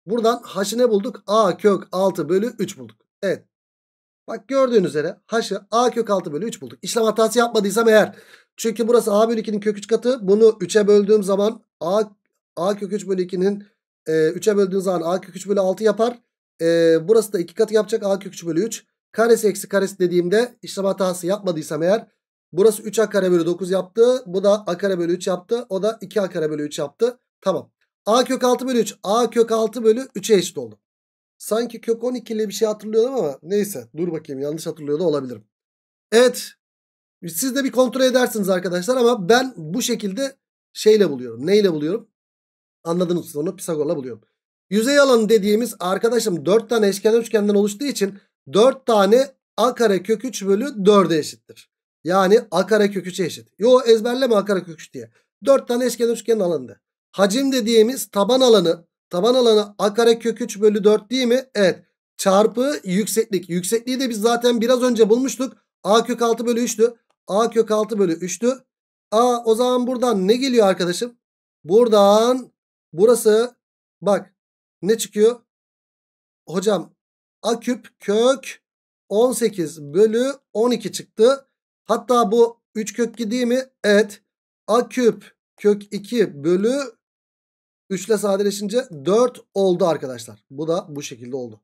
buradan h'ı ne bulduk? A kök 6 bölü 3 bulduk. Evet. Bak gördüğünüz üzere h'ı a kök 6 bölü 3 bulduk. İşlem hatası yapmadıysam eğer. Çünkü burası a bölü 2'nin kök 3 katı. Bunu 3'e böldüğüm zaman a, a kök 3 bölü 2'nin e, 3'e böldüğüm zaman a kök 3 bölü 6 yapar. E, burası da 2 katı yapacak a kök 3 bölü 3. Karesi eksi karesi dediğimde işlem hatası yapmadıysam eğer burası 3a kare bölü 9 yaptı. Bu da a kare bölü 3 yaptı. O da 2a kare bölü 3 yaptı. Tamam. A kök 6 bölü 3. A kök 6 bölü 3'e eşit oldu. Sanki kök 12 ile bir şey hatırlıyorum ama neyse. Dur bakayım yanlış hatırlıyor da olabilirim. Evet. Siz de bir kontrol edersiniz arkadaşlar ama ben bu şekilde şeyle buluyorum. Neyle buluyorum? Anladınız siz onu Pisagor'la buluyorum. Yüzey alanı dediğimiz arkadaşım 4 tane eşkenar üçgenden oluştuğu için 4 tane a kare kök 3 bölü 4'e eşittir. Yani a kare kök 3'e eşit. Yo ezberleme a kare kök 3 diye. 4 tane eşkenar üçgenin alanında. Hacim dediğimiz taban alanı. Taban alanı a kare kök 3 bölü 4 değil mi? Evet. Çarpı yükseklik. Yüksekliği de biz zaten biraz önce bulmuştuk. A kök 6 bölü 3'tü. A kök 6 bölü 3'tü. A o zaman buradan ne geliyor arkadaşım? Buradan burası bak ne çıkıyor? Hocam A küp kök 18 bölü 12 çıktı. Hatta bu 3 kök 2 değil mi? Evet. A küp kök 2 bölü 3 ile sadeleşince 4 oldu arkadaşlar. Bu da bu şekilde oldu.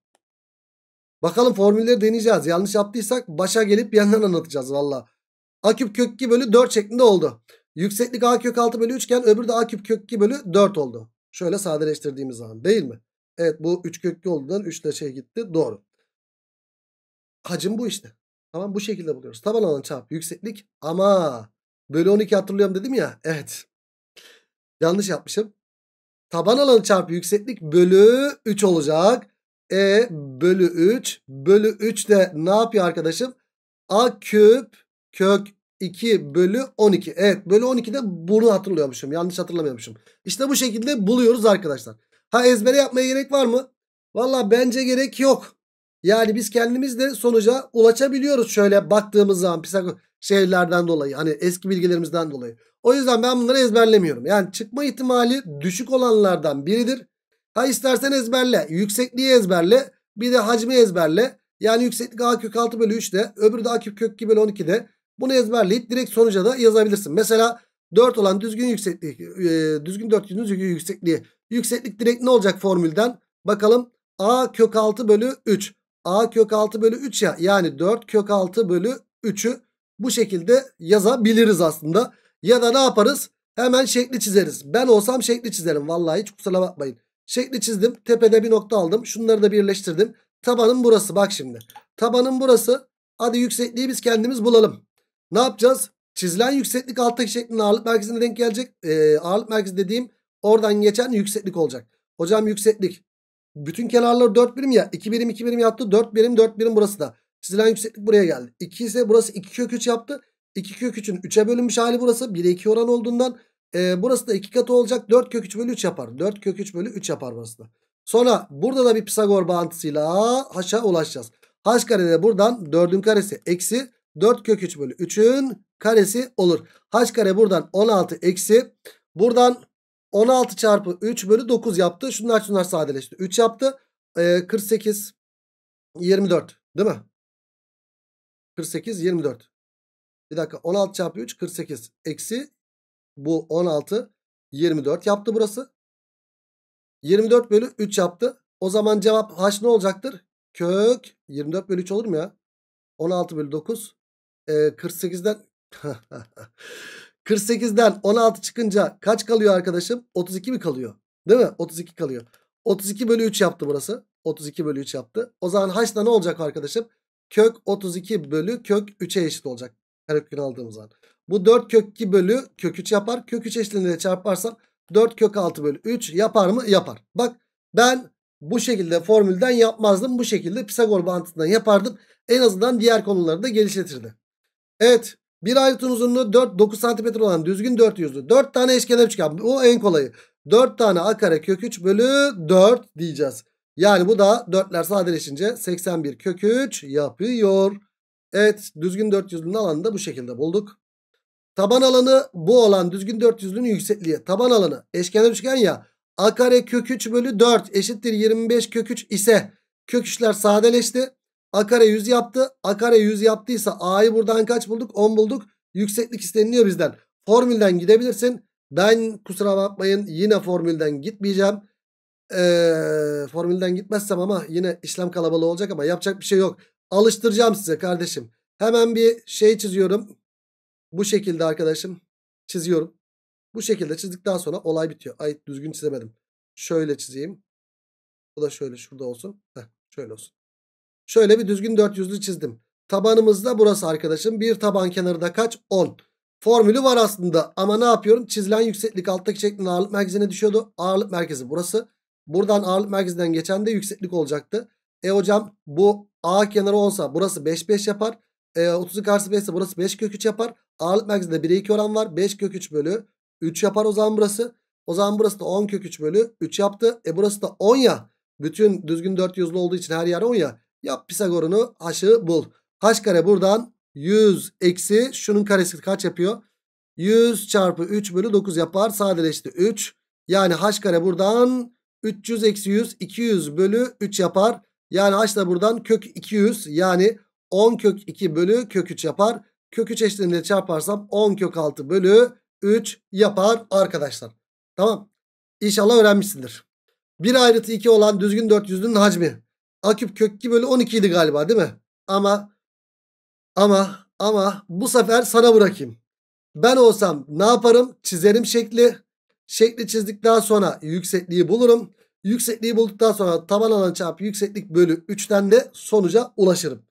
Bakalım formülleri deneyeceğiz. Yanlış yaptıysak başa gelip yandan anlatacağız valla. A küp kök 2 bölü 4 şeklinde oldu. Yükseklik A kök 6 bölü 3 iken öbürü de A küp kök 2 bölü 4 oldu. Şöyle sadeleştirdiğimiz zaman değil mi? Evet bu 3 kök 2 olduğundan 3 ile şey gitti. Doğru. Hacim bu işte. Tamam bu şekilde buluyoruz. Taban alan çarpı yükseklik ama bölü 12 hatırlıyorum dedim ya. Evet. Yanlış yapmışım taban alanı çarpı yükseklik bölü 3 olacak. E bölü 3 bölü 3 de ne yapıyor arkadaşım? A küp kök 2 bölü 12. Evet bölü de bunu hatırlıyormuşum. Yanlış hatırlamıyormuşum. İşte bu şekilde buluyoruz arkadaşlar. Ha ezbere yapmaya gerek var mı? Valla bence gerek yok. Yani biz kendimiz de sonuca ulaşabiliyoruz şöyle baktığımız zaman Pisagor şehirlerden dolayı hani eski bilgilerimizden dolayı. O yüzden ben bunları ezberlemiyorum. Yani çıkma ihtimali düşük olanlardan biridir. Ha istersen ezberle. Yüksekliği ezberle. Bir de hacmi ezberle. Yani yükseklik A kök 6 bölü 3'te. Öbürü de A kök 2 bölü de. Bunu ezberleyip direkt sonuca da yazabilirsin. Mesela 4 olan düzgün yükseklik. E, düzgün 4 düzgün yüksekliği. Yükseklik direkt ne olacak formülden? Bakalım A kök 6 bölü 3. A kök 6 bölü 3 ya. Yani 4 kök 6 bölü 3'ü bu şekilde yazabiliriz aslında. Ya da ne yaparız? Hemen şekli çizeriz. Ben olsam şekli çizerim. Vallahi hiç kusura bakmayın. Şekli çizdim. Tepede bir nokta aldım. Şunları da birleştirdim. Tabanın burası. Bak şimdi. Tabanın burası. Hadi yüksekliği biz kendimiz bulalım. Ne yapacağız? Çizilen yükseklik alttaki şeklin ağırlık merkezine denk gelecek. Ee, ağırlık merkezi dediğim oradan geçen yükseklik olacak. Hocam yükseklik bütün kenarları 4 birim ya. 2 birim 2 birim yaptı. 4 birim 4 birim burası da. Çizilen yükseklik buraya geldi. 2 ise burası 2 kök 3 yaptı. 2 kök 3'ün 3'e bölünmüş hali burası. 1'e 2 oran olduğundan e, burası da 2 katı olacak. 4 kök 3 bölü 3 yapar. 4 kök 3 bölü 3 yapar burası da. Sonra burada da bir Pisagor bağıntısıyla haşa ulaşacağız. Haş karede buradan 4'ün karesi eksi 4 kök 3 bölü 3'ün karesi olur. Haş kare buradan 16 eksi buradan 16 çarpı 3 bölü 9 yaptı. Şunlar şunlar sadeleşti. 3 yaptı. Ee, 48 24 değil mi? 48 24. Bir dakika 16 çarpı 3 48. Eksi bu 16 24 yaptı burası. 24 bölü 3 yaptı. O zaman cevap H ne olacaktır? Kök 24 bölü 3 olur mu ya? 16 bölü 9 e, 48'den 48'den 16 çıkınca kaç kalıyor arkadaşım? 32 mi kalıyor? Değil mi? 32 kalıyor. 32 bölü 3 yaptı burası. 32 bölü 3 yaptı. O zaman haçla ne olacak arkadaşım? Kök 32 bölü kök 3'e eşit olacak. her Karekökünü aldığımız zaman. Bu 4 kök 2 bölü kök 3 yapar. Kök 3 eşitliğinde çarparsam 4 kök 6 bölü 3 yapar mı? Yapar. Bak ben bu şekilde formülden yapmazdım. Bu şekilde Pisagor bantından yapardım. En azından diğer konuları da geliştirdi. Evet bir ayrıtın uzunluğu 4 9 cm olan düzgün 4 yüzlü. 4 tane eşkenar üçgen. O en kolayı. 4 tane a kare kök 3 bölü 4 diyeceğiz. Yani bu da 4'ler sadeleşince 81 kök 3 yapıyor. Evet düzgün yüzlünün alanını da bu şekilde bulduk. Taban alanı bu olan düzgün yüzlünün yüksekliği. Taban alanı eşkenar üçgen ya. A kare kök 3 bölü 4 eşittir 25 kök 3 ise kök 3'ler sadeleşti. A kare 100 yaptı. A kare 100 yaptıysa A'yı buradan kaç bulduk? 10 bulduk. Yükseklik isteniliyor bizden. Formülden gidebilirsin. Ben kusura bakmayın yine formülden gitmeyeceğim. Ee, formülden gitmezsem ama yine işlem kalabalığı olacak ama yapacak bir şey yok. Alıştıracağım size kardeşim. Hemen bir şey çiziyorum. Bu şekilde arkadaşım çiziyorum. Bu şekilde çizdikten sonra olay bitiyor. Ay düzgün çizemedim. Şöyle çizeyim. Bu da şöyle şurada olsun. Heh, şöyle olsun. Şöyle bir düzgün 400'lü çizdim. Tabanımız da burası arkadaşım. Bir taban kenarı da kaç? 10. Formülü var aslında ama ne yapıyorum? Çizilen yükseklik alttaki şeklin ağırlık merkezine düşüyordu. Ağırlık merkezi burası. Buradan ağırlık merkezinden geçen de yükseklik olacaktı. E hocam bu A kenarı 10 burası 5 5 yapar. E, 30'un karşısı 5 ise burası 5 kök 3 yapar. Ağırlık merkezinde 1'e 2 oran var. 5 kök 3 bölü 3 yapar o zaman burası. O zaman burası da 10 kök 3 bölü 3 yaptı. E burası da 10 ya. Bütün düzgün 4 yüzlü olduğu için her yer 10 ya. Yap Pisagor'unu haşı bul. Haş kare buradan? 100 eksi şunun karesi kaç yapıyor? 100 çarpı 3 bölü 9 yapar. Sadeleşti 3. Yani haş kare buradan 300 eksi 100 200 bölü 3 yapar. Yani haş da buradan kök 200 yani 10 kök 2 bölü kök 3 yapar. Kök 3 eşliğinde çarparsam 10 kök 6 bölü 3 yapar arkadaşlar. Tamam. İnşallah öğrenmişsindir. Bir ayrıtı 2 olan düzgün dört yüzlünün hacmi Aküp küp kök 2 bölü 12 idi galiba değil mi? Ama ama ama bu sefer sana bırakayım. Ben olsam ne yaparım? Çizerim şekli. Şekli çizdikten sonra yüksekliği bulurum. Yüksekliği bulduktan sonra taban alan çarpı yükseklik bölü 3'ten de sonuca ulaşırım.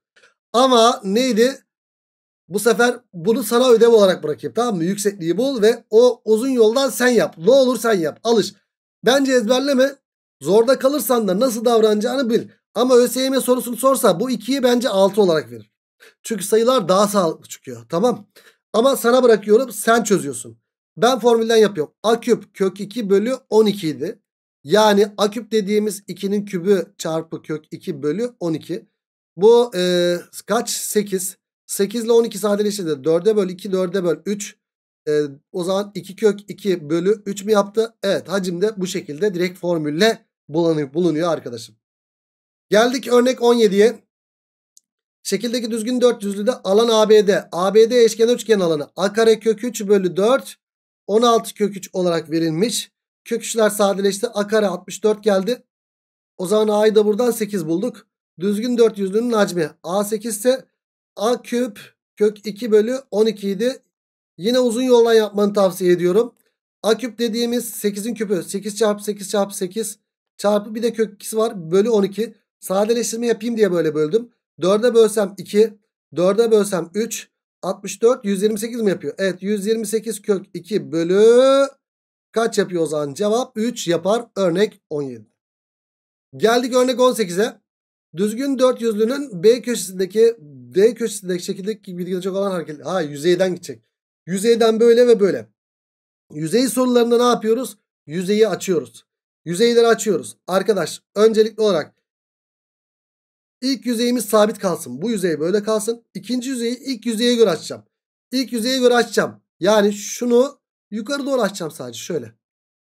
Ama neydi? Bu sefer bunu sana ödev olarak bırakayım tamam mı? Yüksekliği bul ve o uzun yoldan sen yap. Ne olur sen yap. Alış. Bence ezberleme. Zorda kalırsan da nasıl davranacağını bil. Ama ÖSYM sorusunu sorsa bu 2'yi bence 6 olarak verir. Çünkü sayılar daha sağlıklı çıkıyor. Tamam. Ama sana bırakıyorum sen çözüyorsun. Ben formülden yapıyorum. A küp kök 2 bölü 12 idi. Yani A küp dediğimiz 2'nin kübü çarpı kök 2 bölü 12. Bu e, kaç? 8. 8 ile 12 sadeleştirdi. 4'e böl 2, 4'e böl 3. E, o zaman 2 kök 2 bölü 3 mü yaptı? Evet hacim de bu şekilde direkt formülle bulunuyor arkadaşım. Geldik örnek 17'ye. Şekildeki düzgün dört yüzlüde alan ABD. ABD eşkenar üçgen alanı A kare kök 3 bölü 4 16 kök 3 olarak verilmiş. Kök 3'ler sadeleşti. A kare 64 geldi. O zaman A'yı da buradan 8 bulduk. Düzgün dört düzlünün hacmi A 8 ise A küp kök 2 bölü 12 idi. Yine uzun yoldan yapmanı tavsiye ediyorum. A küp dediğimiz 8'in küpü 8 çarpı 8 çarpı 8 çarpı bir de kök 2'si var bölü 12. Sadeleştirme yapayım diye böyle böldüm. 4'e bölsem 2. 4'e bölsem 3. 64 128 mi yapıyor? Evet 128 kök 2 bölü kaç yapıyor o zaman? Cevap 3 yapar. Örnek 17. Geldik örnek 18'e. Düzgün dört yüzlünün B köşesindeki D köşesindeki şekildeki gibi gidecek olan hareket. Ha yüzeyden gidecek. Yüzeyden böyle ve böyle. Yüzey sorularında ne yapıyoruz? Yüzeyi açıyoruz. Yüzeyleri açıyoruz. Arkadaş öncelikli olarak İlk yüzeyimiz sabit kalsın. Bu yüzey böyle kalsın. İkinci yüzeyi ilk yüzeye göre açacağım. İlk yüzeye göre açacağım. Yani şunu yukarı doğru açacağım sadece şöyle.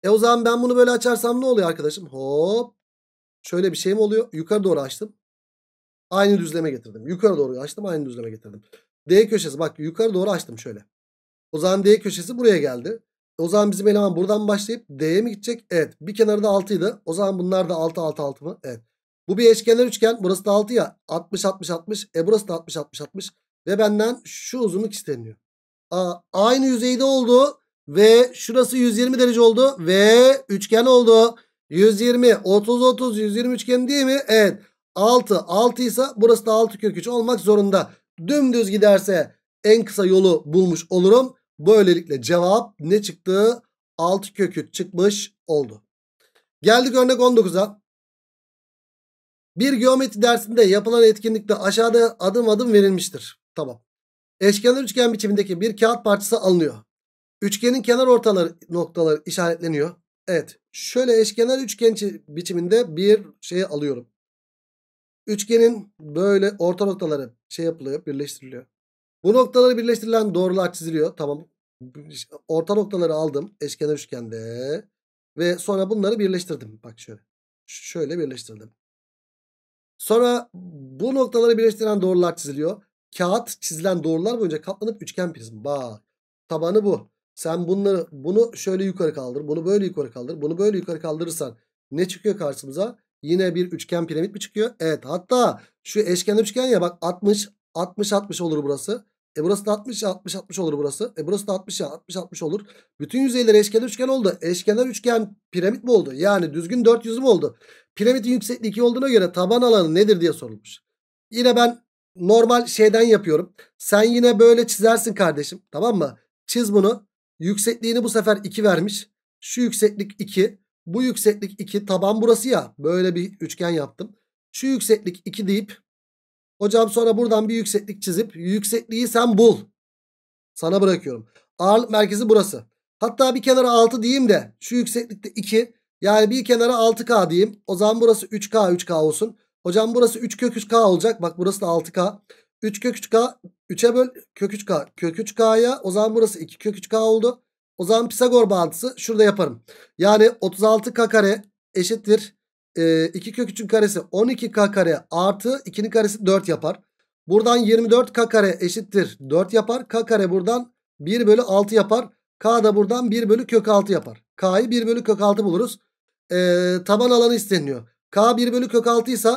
E o zaman ben bunu böyle açarsam ne oluyor arkadaşım? Hop. Şöyle bir şey mi oluyor? Yukarı doğru açtım. Aynı düzleme getirdim. Yukarı doğru açtım. Aynı düzleme getirdim. D köşesi bak yukarı doğru açtım şöyle. O zaman D köşesi buraya geldi. O zaman bizim eleman buradan başlayıp D'ye mi gidecek? Evet. Bir kenarı da 6 idi. O zaman bunlar da 6 6 6 mı? Evet. Bu bir eşkenar üçgen. Burası da 6 ya. 60 60 60. E burası da 60 60 60. Ve benden şu uzunluk isteniyor. aynı yüzeyde oldu. Ve şurası 120 derece oldu. Ve üçgen oldu. 120 30 30 120 üçgen değil mi? Evet. 6 6 ise burası da 6 kök 3 olmak zorunda. Dümdüz giderse en kısa yolu bulmuş olurum. Böylelikle cevap ne çıktı? 6 kökü çıkmış oldu. Geldik örnek 19'a. Bir geometri dersinde yapılan etkinlikte aşağıda adım adım verilmiştir. Tamam. Eşkenar üçgen biçimindeki bir kağıt parçası alınıyor. Üçgenin kenar ortaları noktaları işaretleniyor. Evet. Şöyle eşkenar üçgen biçiminde bir şey alıyorum. Üçgenin böyle orta noktaları şey yapılıyor, birleştiriliyor. Bu noktaları birleştirilen doğrular çiziliyor. Tamam. Orta noktaları aldım eşkenar üçgende ve sonra bunları birleştirdim. Bak şöyle. Şöyle birleştirdim. Sonra bu noktaları birleştiren doğrular çiziliyor. Kağıt çizilen doğrular boyunca katlanıp üçgen prizm. Bak tabanı bu. Sen bunları bunu şöyle yukarı kaldır. Bunu böyle yukarı kaldır. Bunu böyle yukarı kaldırırsan ne çıkıyor karşımıza? Yine bir üçgen piramit mi çıkıyor? Evet hatta şu eşkenar üçgen ya bak 60 60 60 olur burası. E burası da 60 60 60 olur burası. E burası da 60 60 60 olur. Bütün yüzeyleri eşkenar üçgen oldu. Eşkenar üçgen piramit mi oldu? Yani düzgün dört yüzü mü oldu? Piramidin yüksekliği 2 olduğuna göre taban alanı nedir diye sorulmuş. Yine ben normal şeyden yapıyorum. Sen yine böyle çizersin kardeşim. Tamam mı? Çiz bunu. Yüksekliğini bu sefer 2 vermiş. Şu yükseklik 2. Bu yükseklik 2. Taban burası ya. Böyle bir üçgen yaptım. Şu yükseklik 2 deyip Hocam sonra buradan bir yükseklik çizip yüksekliği sen bul. Sana bırakıyorum. Ağırlık merkezi burası. Hatta bir kenara 6 diyeyim de şu yükseklikte 2. Yani bir kenara 6K diyeyim. O zaman burası 3K 3K olsun. Hocam burası 3 kök 3K olacak. Bak burası da 6K. 3 kök 3K 3'e böl kök 3K. Kök 3K'ya o zaman burası 2 kök 3K oldu. O zaman Pisagor bağıntısı şurada yaparım. Yani 36K kare eşittir e, ee, 2 kök 3'ün karesi 12k kare artı 2'nin karesi 4 yapar. Buradan 24k kare eşittir 4 yapar. K kare buradan 1 bölü 6 yapar. K da buradan 1 bölü kök 6 yapar. K'yı 1 bölü kök 6 buluruz. E, taban alanı isteniyor. K 1 bölü kök 6 ise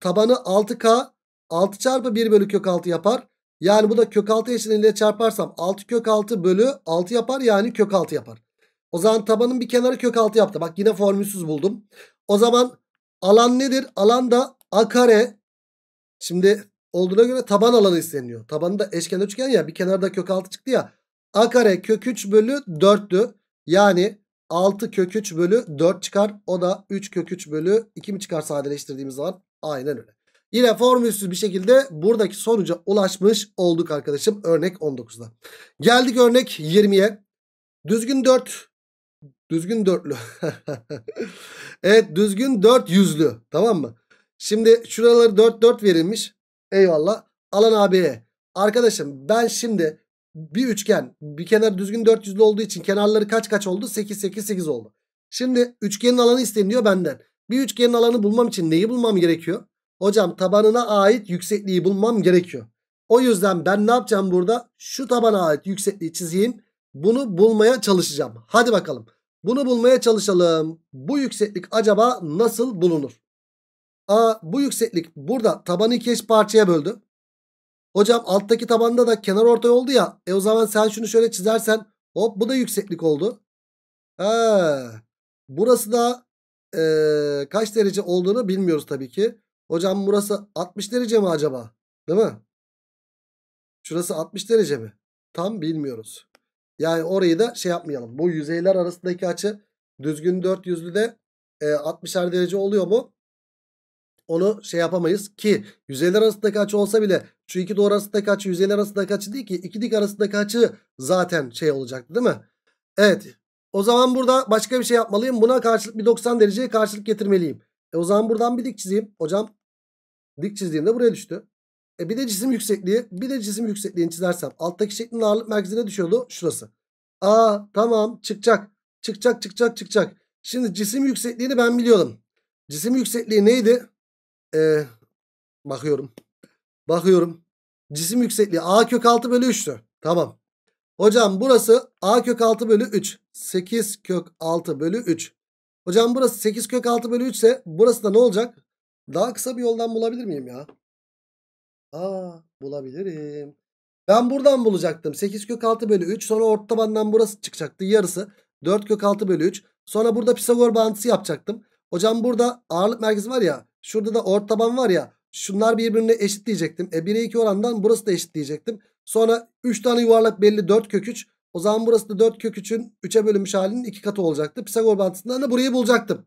tabanı 6K 6 çarpı 1 bölü kök 6 yapar. Yani bu da kök 6 eşleniyle çarparsam 6 kök 6 bölü 6 yapar yani kök 6 yapar. O zaman tabanın bir kenarı kök 6 yaptı. Bak yine formülsüz buldum. O zaman alan nedir? Alan da a kare. Şimdi olduğuna göre taban alanı isteniyor. Tabanı da eşkenar üçgen ya. Bir kenarda kök 6 çıktı ya. A kare kök 3 bölü 4'tü. Yani 6 kök 3 bölü 4 çıkar. O da 3 kök 3 bölü 2 mi çıkar sadeleştirdiğimiz zaman? Aynen öyle. Yine formülsüz bir şekilde buradaki sonuca ulaşmış olduk arkadaşım örnek 19'da. Geldik örnek 20'ye. Düzgün 4 Düzgün dörtlü. (laughs) evet düzgün dört yüzlü. Tamam mı? Şimdi şuraları dört dört verilmiş. Eyvallah. Alan abiye. Arkadaşım ben şimdi bir üçgen bir kenar düzgün dört yüzlü olduğu için kenarları kaç kaç oldu? Sekiz sekiz sekiz oldu. Şimdi üçgenin alanı isteniyor benden. Bir üçgenin alanı bulmam için neyi bulmam gerekiyor? Hocam tabanına ait yüksekliği bulmam gerekiyor. O yüzden ben ne yapacağım burada? Şu tabana ait yüksekliği çizeyim. Bunu bulmaya çalışacağım. Hadi bakalım. Bunu bulmaya çalışalım. Bu yükseklik acaba nasıl bulunur? A bu yükseklik burada tabanı iki parçaya böldü. Hocam alttaki tabanda da kenar ortay oldu ya. E o zaman sen şunu şöyle çizersen hop bu da yükseklik oldu. Ha, burası da e, kaç derece olduğunu bilmiyoruz tabii ki. Hocam burası 60 derece mi acaba? Değil mi? Şurası 60 derece mi? Tam bilmiyoruz. Yani orayı da şey yapmayalım. Bu yüzeyler arasındaki açı düzgün 400'lü de e, 60'er derece oluyor mu? Onu şey yapamayız ki yüzeyler arasındaki açı olsa bile şu iki doğru arasındaki açı yüzeyler arasındaki açı değil ki iki dik arasındaki açı zaten şey olacaktı değil mi? Evet o zaman burada başka bir şey yapmalıyım. Buna karşılık bir 90 dereceye karşılık getirmeliyim. E o zaman buradan bir dik çizeyim. Hocam dik çizdiğimde buraya düştü. E bir de cisim yüksekliği. Bir de cisim yüksekliğini çizersem. Alttaki şeklin ağırlık merkezine düşüyordu. Şurası. Aa tamam çıkacak. Çıkacak çıkacak çıkacak. Şimdi cisim yüksekliğini ben biliyorum. Cisim yüksekliği neydi? Ee, bakıyorum. Bakıyorum. Cisim yüksekliği A kök 6 bölü 3'tü. Tamam. Hocam burası A kök 6 bölü 3. 8 kök 6 bölü 3. Hocam burası 8 kök 6 bölü 3 ise burası da ne olacak? Daha kısa bir yoldan bulabilir miyim ya? Aa bulabilirim. Ben buradan bulacaktım. 8 kök 6 bölü 3. Sonra orta tabandan burası çıkacaktı. Yarısı. 4 kök 6 bölü 3. Sonra burada Pisagor bağıntısı yapacaktım. Hocam burada ağırlık merkezi var ya. Şurada da orta taban var ya. Şunlar birbirine eşit diyecektim. E 1'e 2 orandan burası da eşit diyecektim. Sonra 3 tane yuvarlak belli 4 kök 3. O zaman burası da 4 kök 3'ün 3'e bölünmüş halinin 2 katı olacaktı. Pisagor bağıntısından da burayı bulacaktım.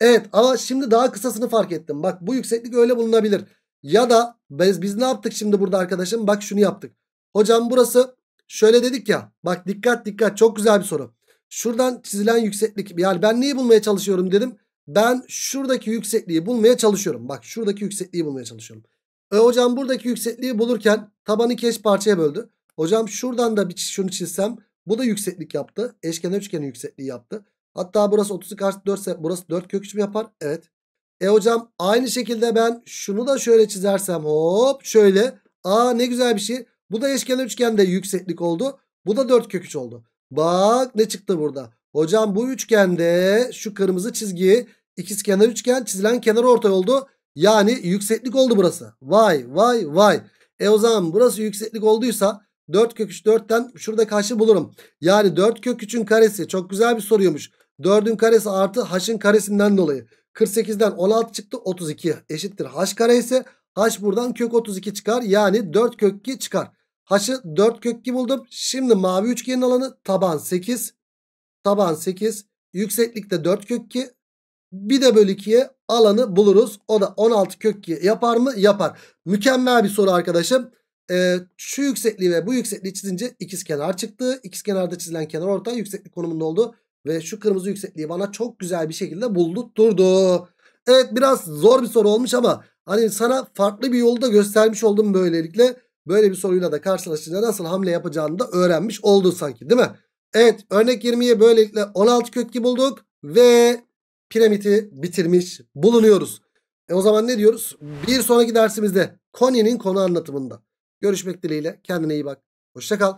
Evet ama şimdi daha kısasını fark ettim. Bak bu yükseklik öyle bulunabilir. Ya da biz, biz ne yaptık şimdi burada arkadaşım? Bak şunu yaptık. Hocam burası şöyle dedik ya. Bak dikkat dikkat çok güzel bir soru. Şuradan çizilen yükseklik. Yani ben neyi bulmaya çalışıyorum dedim. Ben şuradaki yüksekliği bulmaya çalışıyorum. Bak şuradaki yüksekliği bulmaya çalışıyorum. E hocam buradaki yüksekliği bulurken tabanı keş parçaya böldü. Hocam şuradan da bir şunu çizsem bu da yükseklik yaptı. Eşkenar üçgenin yüksekliği yaptı. Hatta burası 30'u karşı 4 ise burası 4 kök 3 mü yapar? Evet. E hocam aynı şekilde ben şunu da şöyle çizersem hop şöyle. Aa ne güzel bir şey. Bu da eşkenar üçgende yükseklik oldu. Bu da 4 kök 3 oldu. Bak ne çıktı burada. Hocam bu üçgende şu kırmızı çizgi ikizkenar üçgen çizilen kenar ortay oldu. Yani yükseklik oldu burası. Vay vay vay. E o zaman burası yükseklik olduysa 4 kök 3 4'ten şurada karşı bulurum. Yani 4 kök 3'ün karesi çok güzel bir soruyormuş. 4'ün karesi artı h'ın karesinden dolayı. 48'den 16 çıktı 32 eşittir h kare ise h buradan kök 32 çıkar. Yani 4 kök 2 çıkar. H'ı 4 kök 2 buldum. Şimdi mavi üçgenin alanı taban 8. Taban 8. Yükseklikte 4 kök 2. Bir de bölü 2'ye alanı buluruz. O da 16 kök 2 yapar mı? Yapar. Mükemmel bir soru arkadaşım. Ee, şu yüksekliği ve bu yüksekliği çizince ikiz kenar çıktı. İkiz kenarda çizilen kenar ortay yükseklik konumunda oldu. Ve şu kırmızı yüksekliği bana çok güzel bir şekilde buldu, durdu. Evet biraz zor bir soru olmuş ama hani sana farklı bir yolu da göstermiş oldum böylelikle. Böyle bir soruyla da karşılaştığında nasıl hamle yapacağını da öğrenmiş oldu sanki değil mi? Evet örnek 20'ye böylelikle 16 kökki bulduk ve piramidi bitirmiş bulunuyoruz. E o zaman ne diyoruz? Bir sonraki dersimizde koni'nin konu anlatımında. Görüşmek dileğiyle kendine iyi bak. Hoşçakal.